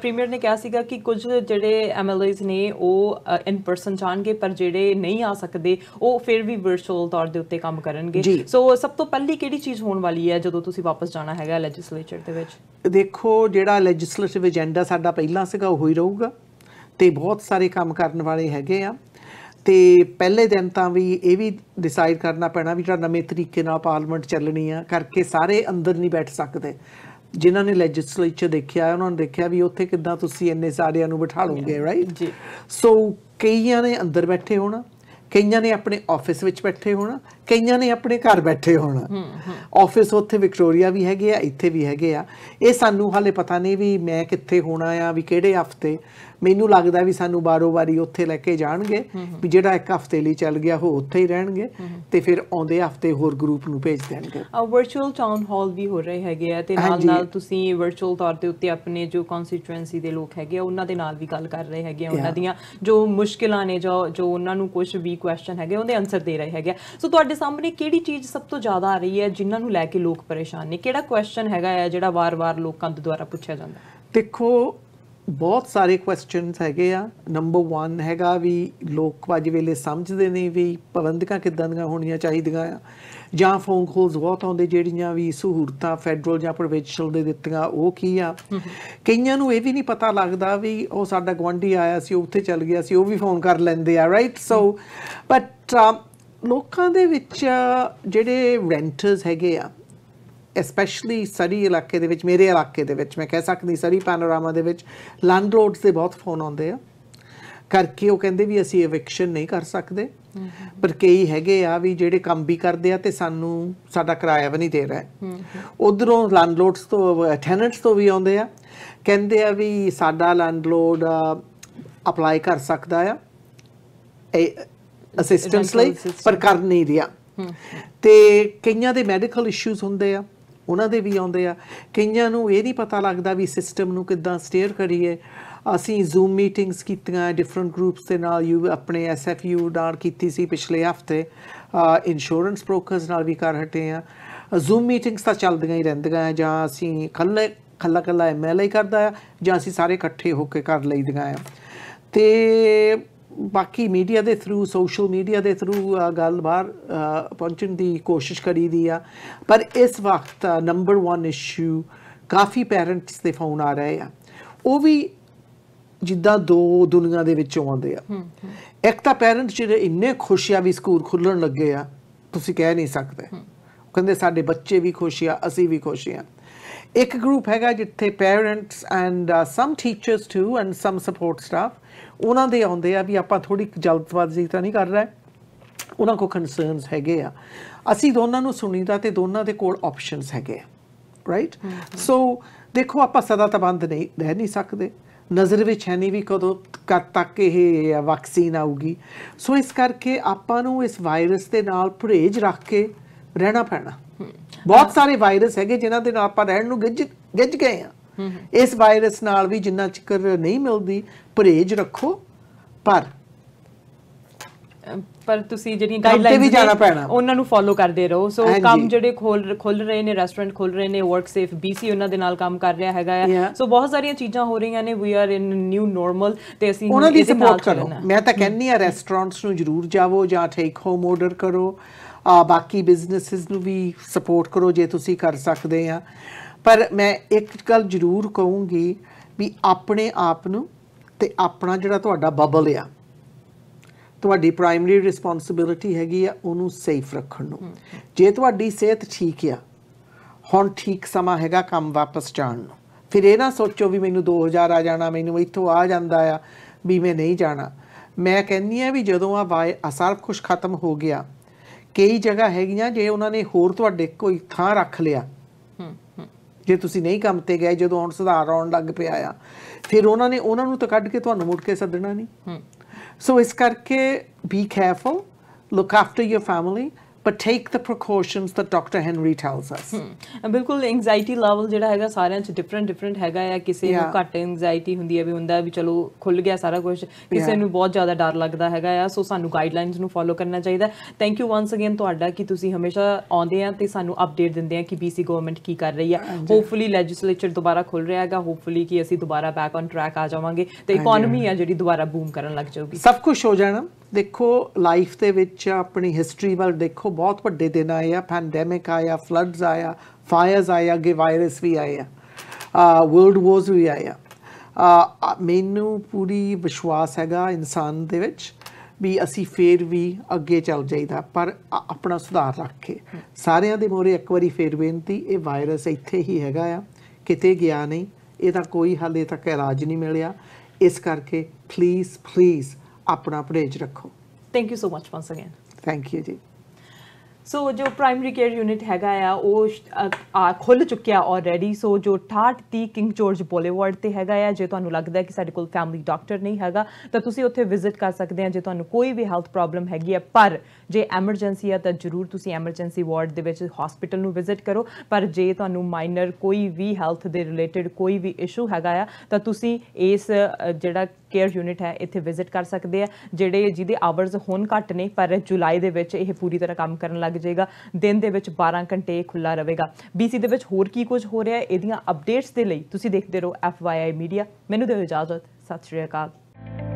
premier ਨੇ ਕਿਹਾ ਸੀਗਾ ਕਿ ਕੁਝ ਜਿਹੜੇ ਐਮਐਲਏਸ ਨੇ ਉਹ ਇਨ ਪਰਸਨ ਜਾਣਗੇ ਪਰ ਜਿਹੜੇ ਨਹੀਂ ਆ ਸਕਦੇ ਉਹ ਫਿਰ ਵੀ ਵਰਚੁਅਲ ਤੌਰ ਦੇ ਉੱਤੇ ਕੰਮ ਕਰਨਗੇ ਸੋ ਸਭ ਤੋਂ ਪਹਿਲੀ ਕਿਹੜੀ ਚੀਜ਼ ਹੋਣ ਵਾਲੀ ਹੈ ਜਦੋਂ ਤੁਸੀਂ ਵਾਪਸ ਜਾਣਾ ਹੈਗਾ ਲੈਜਿਸਲੇਚਰ ਦੇ ਵਿੱਚ ਦੇਖੋ ਜਿਹੜਾ ਲੈਜਿਸਲੇਟਿਵ ਏਜੰਡਾ ਸਾਡਾ ਪਹਿਲਾਂ ਸੀਗਾ ਉਹ ਹੀ ਰਹੂਗਾ ਤੇ ਬਹੁਤ ਸਾਰੇ ਕੰਮ ਕਰਨ ਵਾਲੇ ਹੈਗੇ ਆ ਤੇ ਪਹਿਲੇ ਦਿਨ ਤਾਂ ਵੀ ਇਹ ਵੀ ਡਿਸਾਈਡ ਕਰਨਾ ਪੈਣਾ ਵੀ ਜਿਹੜਾ ਨਵੇਂ ਤਰੀਕੇ ਨਾਲ ਪਾਰਲੀਮੈਂਟ ਚੱਲਣੀ ਆ ਕਰਕੇ ਸਾਰੇ ਅੰਦਰ ਨਹੀਂ ਬੈਠ ਸਕਦੇ ਜਿਨ੍ਹਾਂ ਨੇ ਲੈਜਿਸਲੇਚਰ ਦੇਖਿਆ ਉਹਨਾਂ ਨੇ ਦੇਖਿਆ ਵੀ ਉੱਥੇ ਕਿੱਦਾਂ ਤੁਸੀਂ ਇੰਨੇ ਸਾਰਿਆਂ ਨੂੰ ਬਿਠਾ ਲਓਗੇ ਰਾਈਟ ਜੀ ਸੋ ਕਈਆਂ ਨੇ ਅੰਦਰ ਬੈਠੇ ਹੋਣਾ ਕਈਆਂ ਨੇ ਆਪਣੇ ਆਫਿਸ ਵਿੱਚ ਬੈਠੇ ਹੋਣਾ ਕਈਆਂ ਨੇ ਆਪਣੇ ਘਰ ਬੈਠੇ ਹੋਣਾ ਆਫਿਸ ਉੱਥੇ ਵਿਕਟੋਰੀਆ ਵੀ ਹੈਗੇ ਆ ਇੱਥੇ ਵੀ ਹੈਗੇ ਆ ਇਹ ਸਾਨੂੰ ਹਾਲੇ ਪਤਾ ਨਹੀਂ ਵੀ ਮੈਂ ਕਿੱਥੇ ਹੋਣਾ ਆ ਵੀ ਕਿਹੜੇ ਹਫਤੇ ਮੈਨੂੰ ਲੱਗਦਾ ਵੀ ਸਾਨੂੰ ਬਾਰੋ-ਬਾਰੀ ਉੱਥੇ ਲੈ ਕੇ ਜਾਣਗੇ ਵੀ ਜਿਹੜਾ ਇੱਕ ਹਫਤੇ ਲਈ ਚੱਲ ਗਿਆ ਉਹ ਉੱਥੇ ਹੀ ਰਹਿਣਗੇ ਤੇ ਫਿਰ ਆਉਂਦੇ ਹਫਤੇ ਹੋਰ ਗਰੁੱਪ ਨੂੰ ਭੇਜ ਦੇਣਗੇ ਆ ਵਰਚੁਅਲ ਟਾਊਨ ਹਾਲ ਵੀ ਹੋ ਰਹੇ ਹੈਗੇ ਆ ਤੇ ਨਾਲ ਨਾਲ ਤੁਸੀਂ ਵਰਚੁਅਲ ਤੌਰ ਤੇ ਉੱਤੇ ਆਪਣੇ ਜੋ ਕਨਸਟੀਟੂਐਂਸੀ ਦੇ ਲੋਕ ਹੈਗੇ ਆ ਉਹਨਾਂ ਦੇ ਨਾਲ ਵੀ ਗੱਲ ਕਰ ਰਹੇ ਹੈਗੇ ਆ ਉਹਨਾਂ ਦੀਆਂ ਜੋ ਮੁਸ਼ਕਿਲਾਂ ਨੇ ਜੋ ਜੋ ਉਹਨਾਂ ਨੂੰ ਕੁਝ ਵੀ ਕੁਐਸਚਨ ਹੈਗੇ ਉਹਦੇ ਆਨਸਰ ਦੇ ਰਹੇ ਹੈਗੇ ਸੋ ਤੁਹਾਡੇ ਤੁਹਾਡੇ ਸਾਹਮਣੇ ਕਿਹੜੀ ਚੀਜ਼ ਸਭ ਤੋਂ ਜ਼ਿਆਦਾ ਆ ਰਹੀ ਹੈ ਜਿਨ੍ਹਾਂ ਨੂੰ ਲੈ ਕੇ ਲੋਕ ਪਰੇਸ਼ਾਨ ਨੇ ਕਿਹੜਾ ਕੁਐਸਚਨ ਹੈਗਾ ਹੈ ਜਿਹੜਾ ਵਾਰ-ਵਾਰ ਲੋਕਾਂ ਦੇ ਦੁਆਰਾ ਪੁੱਛਿਆ ਜਾਂਦਾ ਦੇਖੋ ਬਹੁਤ ਸਾਰੇ ਕੁਐਸਚਨਸ ਹੈਗੇ ਆ ਨੰਬਰ 1 ਹੈਗਾ ਵੀ ਲੋਕ ਅੱਜ ਵੇਲੇ ਸਮਝਦੇ ਨਹੀਂ ਵੀ ਪ੍ਰਬੰਧਕਾਂ ਕਿੱਦਾਂ ਦੀਆਂ ਹੋਣੀਆਂ ਚਾਹੀਦੀਆਂ ਆ ਜਾਂ ਫੋਨ ਕਾਲਸ ਬਹੁਤ ਆਉਂਦੇ ਜਿਹੜੀਆਂ ਵੀ ਸਹੂਲਤਾਂ ਫੈਡਰਲ ਜਾਂ ਪ੍ਰੋਵਿੰਸ਼ਲ ਦੇ ਦਿੱਤੀਆਂ ਉਹ ਕੀ ਆ ਕਈਆਂ ਨੂੰ ਇਹ ਵੀ ਨਹੀਂ ਪਤਾ ਲੱਗਦਾ ਵੀ ਉਹ ਸਾਡਾ ਗਵਾਂਢੀ ਆਇਆ ਸੀ ਉੱਥੇ ਚੱਲ ਗਿਆ ਸੀ ਉਹ ਵੀ ਫੋਨ ਕਰ ਲੈਂਦੇ ਆ ਰਾਈਟ ਸੋ ਬਟ ਲੋਕਾਂ ਦੇ ਵਿੱਚ ਜਿਹੜੇ ਰੈਂਟਰਸ ਹੈਗੇ ਆ ਐਸਪੈਸ਼ਲੀ ਸਰੀ ਇਲਾਕੇ ਦੇ ਵਿੱਚ ਮੇਰੇ ਇਲਾਕੇ ਦੇ ਵਿੱਚ ਮੈਂ ਕਹਿ ਸਕਦੀ ਸਰੀ ਪੈਨੋਰਾਮਾ ਦੇ ਵਿੱਚ ਲੈਂਡਲੋਰਡਸ ਦੇ ਬਹੁਤ ਫੋਨ ਆਉਂਦੇ ਆ ਕਰਕੇ ਉਹ ਕਹਿੰਦੇ ਵੀ ਅਸੀਂ ਐਵਿਕਸ਼ਨ ਨਹੀਂ ਕਰ ਸਕਦੇ ਪਰ ਕਈ ਹੈਗੇ ਆ ਵੀ ਜਿਹੜੇ ਕੰਮ ਵੀ ਕਰਦੇ ਆ ਤੇ ਸਾਨੂੰ ਸਾਡਾ ਕਿਰਾਇਆ ਵੀ ਨਹੀਂ ਦੇ ਰਹੇ ਉਧਰੋਂ ਲੈਂਡਲੋਰਡਸ ਤੋਂ ਟੈਨੈਂਟਸ ਤੋਂ ਵੀ ਆਉਂਦੇ ਆ ਕਹਿੰਦੇ ਆ ਵੀ ਸਾਡਾ ਲੈਂਡਲੋਰਡ ਅਪਲਾਈ ਕਰ ਸਕਦਾ ਆ ਅਸਿਸਟੈਂਸ ਲਈ ਪਰ ਕਰ ਨਹੀਂ ਰਿਹਾ ਤੇ ਕਈਆਂ ਦੇ ਮੈਡੀਕਲ ਇਸ਼ੂਜ਼ ਹੁੰਦੇ ਆ ਉਹਨਾਂ ਦੇ ਵੀ ਆਉਂਦੇ ਆ ਕਈਆਂ ਨੂੰ ਇਹ ਨਹੀਂ ਪਤਾ ਲੱਗਦਾ ਵੀ ਸਿਸਟਮ ਨੂੰ ਕਿੱਦਾਂ ਸਟੇਅਰ ਕਰੀਏ ਅਸੀਂ ਜ਼ੂਮ ਮੀਟਿੰਗਸ ਕੀਤੀਆਂ ਡਿਫਰੈਂਟ ਗਰੁੱਪਸ ਦੇ ਨਾਲ ਯੂ ਆਪਣੇ ਐਸਐਫਯੂ ਨਾਲ ਕੀਤੀ ਸੀ ਪਿਛਲੇ ਹਫਤੇ ਇੰਸ਼ੋਰੈਂਸ ਬ੍ਰੋਕਰਸ ਨਾਲ ਵੀ ਕਰ ਹਟੇ ਆ ਜ਼ੂਮ ਮੀਟਿੰਗਸ ਤਾਂ ਚੱਲਦੀਆਂ ਹੀ ਰਹਿੰਦੀਆਂ ਆ ਜਾਂ ਅਸੀਂ ਖੱਲੇ ਖੱਲਾ ਖੱਲਾ ਐਮਐਲਏ ਕਰਦਾ ਆ ਜਾਂ ਅਸੀਂ ਸਾਰੇ ਇਕੱਠੇ ਹੋ ਕੇ ਕਰ ਲਈਦੀਆਂ ਆ ਤੇ ਬਾਕੀ ਮੀਡੀਆ ਦੇ ਥਰੂ ਸੋਸ਼ਲ ਮੀਡੀਆ ਦੇ ਥਰੂ ਗੱਲ ਬਾਹਰ ਪਹੁੰਚਣ ਦੀ ਕੋਸ਼ਿਸ਼ ਕਰੀ ਦੀ ਆ ਪਰ ਇਸ ਵਕਤ ਨੰਬਰ 1 ਇਸ਼ੂ ਕਾਫੀ ਪੈਰੈਂਟਸ ਦੇ ਫੋਨ ਆ ਰਹੇ ਆ ਉਹ ਵੀ ਜਿੱਦਾਂ ਦੋ ਦੁਨੀਆ ਦੇ ਵਿੱਚੋਂ ਆਉਂਦੇ ਆ ਇੱਕ ਤਾਂ ਪੈਰੈਂਟਸ ਜਿਹੜੇ ਇੰਨੇ ਖੁਸ਼ ਆ ਵੀ ਸਕੂਲ ਖੁੱਲਣ ਲੱਗੇ ਆ ਤੁਸੀਂ ਕਹਿ ਨਹੀਂ ਸਕਦੇ ਕਹਿੰਦੇ ਸਾਡੇ ਬੱਚੇ ਵੀ ਖੁਸ਼ ਆ ਅਸੀਂ ਵੀ ਖੁਸ਼ ਆ ਇੱਕ ਗਰੁੱਪ ਹੈਗਾ ਜਿੱਥੇ parents and some teachers too and some support staff ਉਹਨਾਂ ਦੇ ਆਉਂਦੇ ਆ ਵੀ ਆਪਾਂ ਥੋੜੀ ਜਲਦਬਾਜ਼ੀ ਤਾਂ ਨਹੀਂ ਕਰ ਰਹੇ ਉਹਨਾਂ ਕੋ ਕਨਸਰਨਸ ਹੈਗੇ ਆ ਅਸੀਂ ਦੋਨਾਂ ਨੂੰ ਸੁਣੀਦਾ ਤੇ ਦੋਨਾਂ ਦੇ ਕੋਲ ਆਪਸ਼ਨਸ ਹੈਗੇ ਆ ਰਾਈਟ ਸੋ ਦੇਖੋ ਆਪਾਂ ਸਦਾ ਤਬੰਦ ਨਹੀਂ ਰਹਿ ਨਹੀਂ ਸਕਦੇ ਨਜ਼ਰ ਵਿੱਚ ਹੈ ਨਹੀਂ ਵੀ ਕਦੋਂ ਕਦ ਤੱਕ ਇਹ ਵੈਕਸੀਨ ਆਊਗੀ ਸੋ ਇਸ ਕਰਕੇ ਆਪਾਂ ਨੂੰ ਇਸ ਵਾਇਰਸ ਦੇ ਨਾਲ ਪਰਹੇਜ਼ ਰੱਖ ਕੇ ਰਹਿਣਾ ਪੈਣਾ ਬਹੁਤ ਸਾਰੇ ਵਾਇਰਸ ਹੈਗੇ ਜਿਨ੍ਹਾਂ ਦੇ ਨਾਲ ਆਪਾਂ ਰਹਿਣ ਨੂੰ ਗਿੱਜ ਗਿੱਜ ਗਏ ਆ ਇਸ ਵਾਇਰਸ ਨਾਲ ਵੀ ਜਿੰਨਾ ਚਿਕਰ ਨਹੀਂ ਮਿਲਦੀ ਪਰਹੇਜ ਰੱਖੋ ਪਰ ਪਰ ਤੁਸੀਂ ਜਿਹੜੀਆਂ ਗਾਈਡਲਾਈਨਸ ਉਹਨਾਂ ਨੂੰ ਫੋਲੋ ਕਰਦੇ ਰਹੋ ਸੋ ਕੰਮ ਜਿਹੜੇ ਖੋਲ ਖੁੱਲ ਰਹੇ ਨੇ ਰੈਸਟੋਰੈਂਟ ਖੁੱਲ ਰਹੇ ਨੇ ਵਰਕ ਸੇਫ ਬੀਸੀ ਉਹਨਾਂ ਦੇ ਨਾਲ ਕੰਮ ਕਰ ਰਿਹਾ ਹੈਗਾ ਆ ਸੋ ਬਹੁਤ ਸਾਰੀਆਂ ਚੀਜ਼ਾਂ ਹੋ ਰਹੀਆਂ ਨੇ we are in new normal ਤੇ ਅਸੀਂ ਉਹਨਾਂ ਦੀ ਸਪੋਰਟ ਕਰੋ ਮੈਂ ਤਾਂ ਕਹਿੰਨੀ ਆ ਰੈਸਟੋਰੈਂਟਸ ਨੂੰ ਜ਼ਰੂਰ ਜਾਵੋ ਜਾਂ ਟੇਕ ਹੋਮ ਆਰਡਰ ਕਰੋ ਆ ਬਾਕੀ ਬਿਜ਼ਨੈਸਸ ਨੂੰ ਵੀ ਸਪੋਰਟ ਕਰੋ ਜੇ ਤੁਸੀਂ ਕਰ ਸਕਦੇ ਆ ਪਰ ਮੈਂ ਇੱਕ ਗੱਲ ਜ਼ਰੂਰ ਕਹੂੰਗੀ ਵੀ ਆਪਣੇ ਆਪ ਨੂੰ ਤੇ ਆਪਣਾ ਜਿਹੜਾ ਤੁਹਾਡਾ ਬਬਲ ਆ ਤੁਹਾਡੀ ਪ੍ਰਾਇਮਰੀ ਰਿਸਪੌਂਸਿਬਿਲਟੀ ਹੈਗੀ ਆ ਉਹਨੂੰ ਸੇਫ ਰੱਖਣ ਨੂੰ ਜੇ ਤੁਹਾਡੀ ਸਿਹਤ ਠੀਕ ਆ ਹੁਣ ਠੀਕ ਸਮਾਂ ਹੈਗਾ ਕੰਮ ਵਾਪਸ ਜਾਣ ਨੂੰ ਫਿਰ ਇਹ ਨਾ ਸੋਚੋ ਵੀ ਮੈਨੂੰ 2000 ਆ ਜਾਣਾ ਮੈਨੂੰ ਇੱਥੋਂ ਆ ਜਾਂਦਾ ਆ ਵੀ ਮੈਂ ਨਹੀਂ ਜਾਣਾ ਮੈਂ ਕਹਿੰਨੀ ਆ ਵੀ ਜਦੋਂ ਆ ਅਸਰ ਖੁਸ਼ ਖਤਮ ਹੋ ਗਿਆ ਕਈ ਜਗ੍ਹਾ ਹੈਗੀਆਂ ਜੇ ਉਹਨਾਂ ਨੇ ਹੋਰ ਤੁਹਾਡੇ ਕੋਈ ਥਾਂ ਰੱਖ ਲਿਆ ਜੇ ਤੁਸੀਂ ਨਹੀਂ ਕੰਮ ਤੇ ਗਏ ਜਦੋਂ ਹੁਣ ਸੁਧਾਰ ਆਉਣ ਲੱਗ ਪਿਆ ਆ ਫਿਰ ਉਹਨਾਂ ਨੇ ਉਹਨਾਂ ਨੂੰ ਤਾਂ ਕੱਢ ਕੇ ਤੁਹਾਨੂੰ ਮੁੜ ਕੇ ਸੱਦਣਾ ਨਹੀਂ ਸੋ ਇਸ ਕਰਕੇ be careful look after your family but take the precautions that doctor Henry tells us ਬਿਲਕੁਲ ਐਂਗਜ਼ਾਈਟੀ ਲੈਵਲ ਜਿਹੜਾ ਹੈਗਾ ਸਾਰਿਆਂ 'ਚ ਡਿਫਰੈਂਟ ਡਿਫਰੈਂਟ ਹੈਗਾ ਆ ਕਿਸੇ ਨੂੰ ਘੱਟ ਐਂਗਜ਼ਾਈਟੀ ਹੁੰਦੀ ਹੈ ਵੀ ਹੁੰਦਾ ਵੀ ਚਲੋ ਖੁੱਲ ਗਿਆ ਸਾਰਾ ਕੁਝ ਕਿਸੇ ਨੂੰ ਬਹੁਤ ਜ਼ਿਆਦਾ ਡਰ ਲੱਗਦਾ ਹੈਗਾ ਆ ਸੋ ਸਾਨੂੰ ਗਾਈਡਲਾਈਨਸ ਨੂੰ ਫੋਲੋ ਕਰਨਾ ਚਾਹੀਦਾ ਥੈਂਕ ਯੂ ਵਾਂਸ ਅਗੇਨ ਤੁਹਾਡਾ ਕਿ ਤੁਸੀਂ ਹਮੇਸ਼ਾ ਆਉਂਦੇ ਆ ਤੇ ਸਾਨੂੰ ਅਪਡੇਟ ਦਿੰਦੇ ਆ ਕਿ ਬੀਸੀ ਗਵਰਨਮੈਂਟ ਕੀ ਕਰ ਰਹੀ ਹੈ ਹੋਪਫੁਲੀ ਲੈਜਿਸਲੇਚਰ ਦੁਬਾਰਾ ਖੁੱਲ ਰਿਹਾ ਹੈਗਾ ਹੋਪਫੁਲੀ ਕਿ ਅਸੀਂ ਦੁਬਾਰਾ ਬੈਕ ਔਨ ਟਰੈਕ ਆ ਜਾਵਾਂਗੇ ਤੇ ਇਕਨੋਮੀ ਆ ਜਿਹੜੀ ਦੁਬਾਰਾ ਬੂਮ ਕਰਨ ਲੱਗ ਜਾਊਗੀ ਸਭ ਕੁਝ ਹੋ ਜਾਣਾ ਦੇਖੋ ਲਾਈਫ ਦੇ ਵਿੱਚ ਆਪਣੀ ਹਿਸਟਰੀ ਵੱਲ ਦੇਖੋ ਬਹੁਤ ਵੱਡੇ ਦਿਨ ਆਏ ਆ ਪੈਂਡੈਮਿਕ ਆਇਆ ਫਲੱਡਸ ਆਇਆ ਫਾਇਰਸ ਆਇਆ ਗੇ ਵਾਇਰਸ ਵੀ ਆਇਆ ਆ ਵਰਲਡ ਵਾਰਸ ਵੀ ਆਇਆ ਮੈਨੂੰ ਪੂਰੀ ਵਿਸ਼ਵਾਸ ਹੈਗਾ ਇਨਸਾਨ ਦੇ ਵਿੱਚ ਵੀ ਅਸੀਂ ਫੇਰ ਵੀ ਅੱਗੇ ਚੱਲ ਜਾਈਦਾ ਪਰ ਆਪਣਾ ਸੁਧਾਰ ਰੱਖ ਕੇ ਸਾਰਿਆਂ ਦੇ ਮੋਰੇ ਇੱਕ ਵਾਰੀ ਫੇਰ ਬੇਨਤੀ ਇਹ ਵਾਇਰਸ ਇੱਥੇ ਹੀ ਹੈਗਾ ਆ ਕਿਤੇ ਗਿਆ ਨਹੀਂ ਇਹਦਾ ਕੋਈ ਹਾਲੇ ਤੱਕ ਇਲਾਜ ਨਹੀਂ ਮਿਲਿਆ ਇਸ ਕਰਕੇ ਪਲੀਜ਼ ਪਲੀਜ਼ ਆਪਣਾ ਪਰਹੇਜ ਰੱਖੋ thank you so much once again thank you ਜੀ ਸੋ ਜੋ ਪ੍ਰਾਇਮਰੀ ਕੇਅਰ ਯੂਨਿਟ ਹੈਗਾ ਆ ਉਹ ਆ ਖੁੱਲ ਚੁੱਕਿਆ ਆਲਰੇਡੀ ਸੋ ਜੋ 68 ਦੀ ਕਿੰਗ ਜਾਰਜ ਬੋਲੇਵਰਡ ਤੇ ਹੈਗਾ ਆ ਜੇ ਤੁਹਾਨੂੰ ਲੱਗਦਾ ਕਿ ਸਾਡੇ ਕੋਲ ਫੈਮਿਲੀ ਡਾਕਟਰ ਨਹੀਂ ਹੈਗਾ ਤਾਂ ਤੁਸੀਂ ਉੱਥੇ ਵਿਜ਼ਿਟ ਕਰ ਸਕਦੇ ਆ ਜੇ ਤੁਹਾਨੂੰ ਕੋਈ ਵੀ ਹੈਲਥ ਪ੍ਰੋਬਲਮ ਹੈਗੀ ਆ ਪਰ ਜੇ ਐਮਰਜੈਂਸੀ ਆ ਤਾਂ ਜ਼ਰੂਰ ਤੁਸੀਂ ਐਮਰਜੈਂਸੀ ਵਾਰਡ ਦੇ ਵਿੱਚ ਹਸਪੀਟਲ ਨੂੰ ਵਿਜ਼ਿਟ ਕਰੋ ਪਰ ਜੇ ਤੁਹਾਨੂੰ ਮਾਈਨਰ ਕੋਈ ਵੀ ਹੈਲਥ ਦੇ ਰਿਲੇਟਡ ਕੋਈ ਵੀ ਇਸ਼ੂ ਹੈਗਾ ਆ ਤਾਂ ਤੁਸੀਂ ਇਸ ਜਿਹੜਾ ਕੇਅਰ ਯੂਨਿਟ ਹੈ ਇੱਥੇ ਵਿਜ਼ਿਟ ਕਰ ਸਕਦੇ ਆ ਜਿਹੜੇ ਜਿਹਦੇ ਆਵਰਸ ਹੁਣ ਘੱਟ ਨੇ ਪਰ ਜੁਲਾਈ ਦੇ ਵਿੱਚ ਇਹ ਪੂਰੀ ਤਰ੍ਹਾਂ ਕੰਮ ਕਰਨ ਲੱਗ ਜਾਏਗਾ ਦਿਨ ਦੇ ਵਿੱਚ 12 ਘੰਟੇ ਖੁੱਲਾ ਰਹੇਗਾ ਬੀਸੀ ਦੇ ਵਿੱਚ ਹੋਰ ਕੀ ਕੁਝ ਹੋ ਰਿਹਾ ਹੈ ਇਹਦੀਆਂ ਅਪਡੇਟਸ ਦੇ ਲਈ ਤੁਸੀਂ ਦੇਖਦੇ ਰਹੋ ਐਫਵਾਈਆਈ ਮੀਡੀਆ ਮੈਨੂੰ ਦਿਓ ਇਜਾਜ਼ਤ ਸਤਿ ਸ਼੍ਰੀ ਅਕਾਲ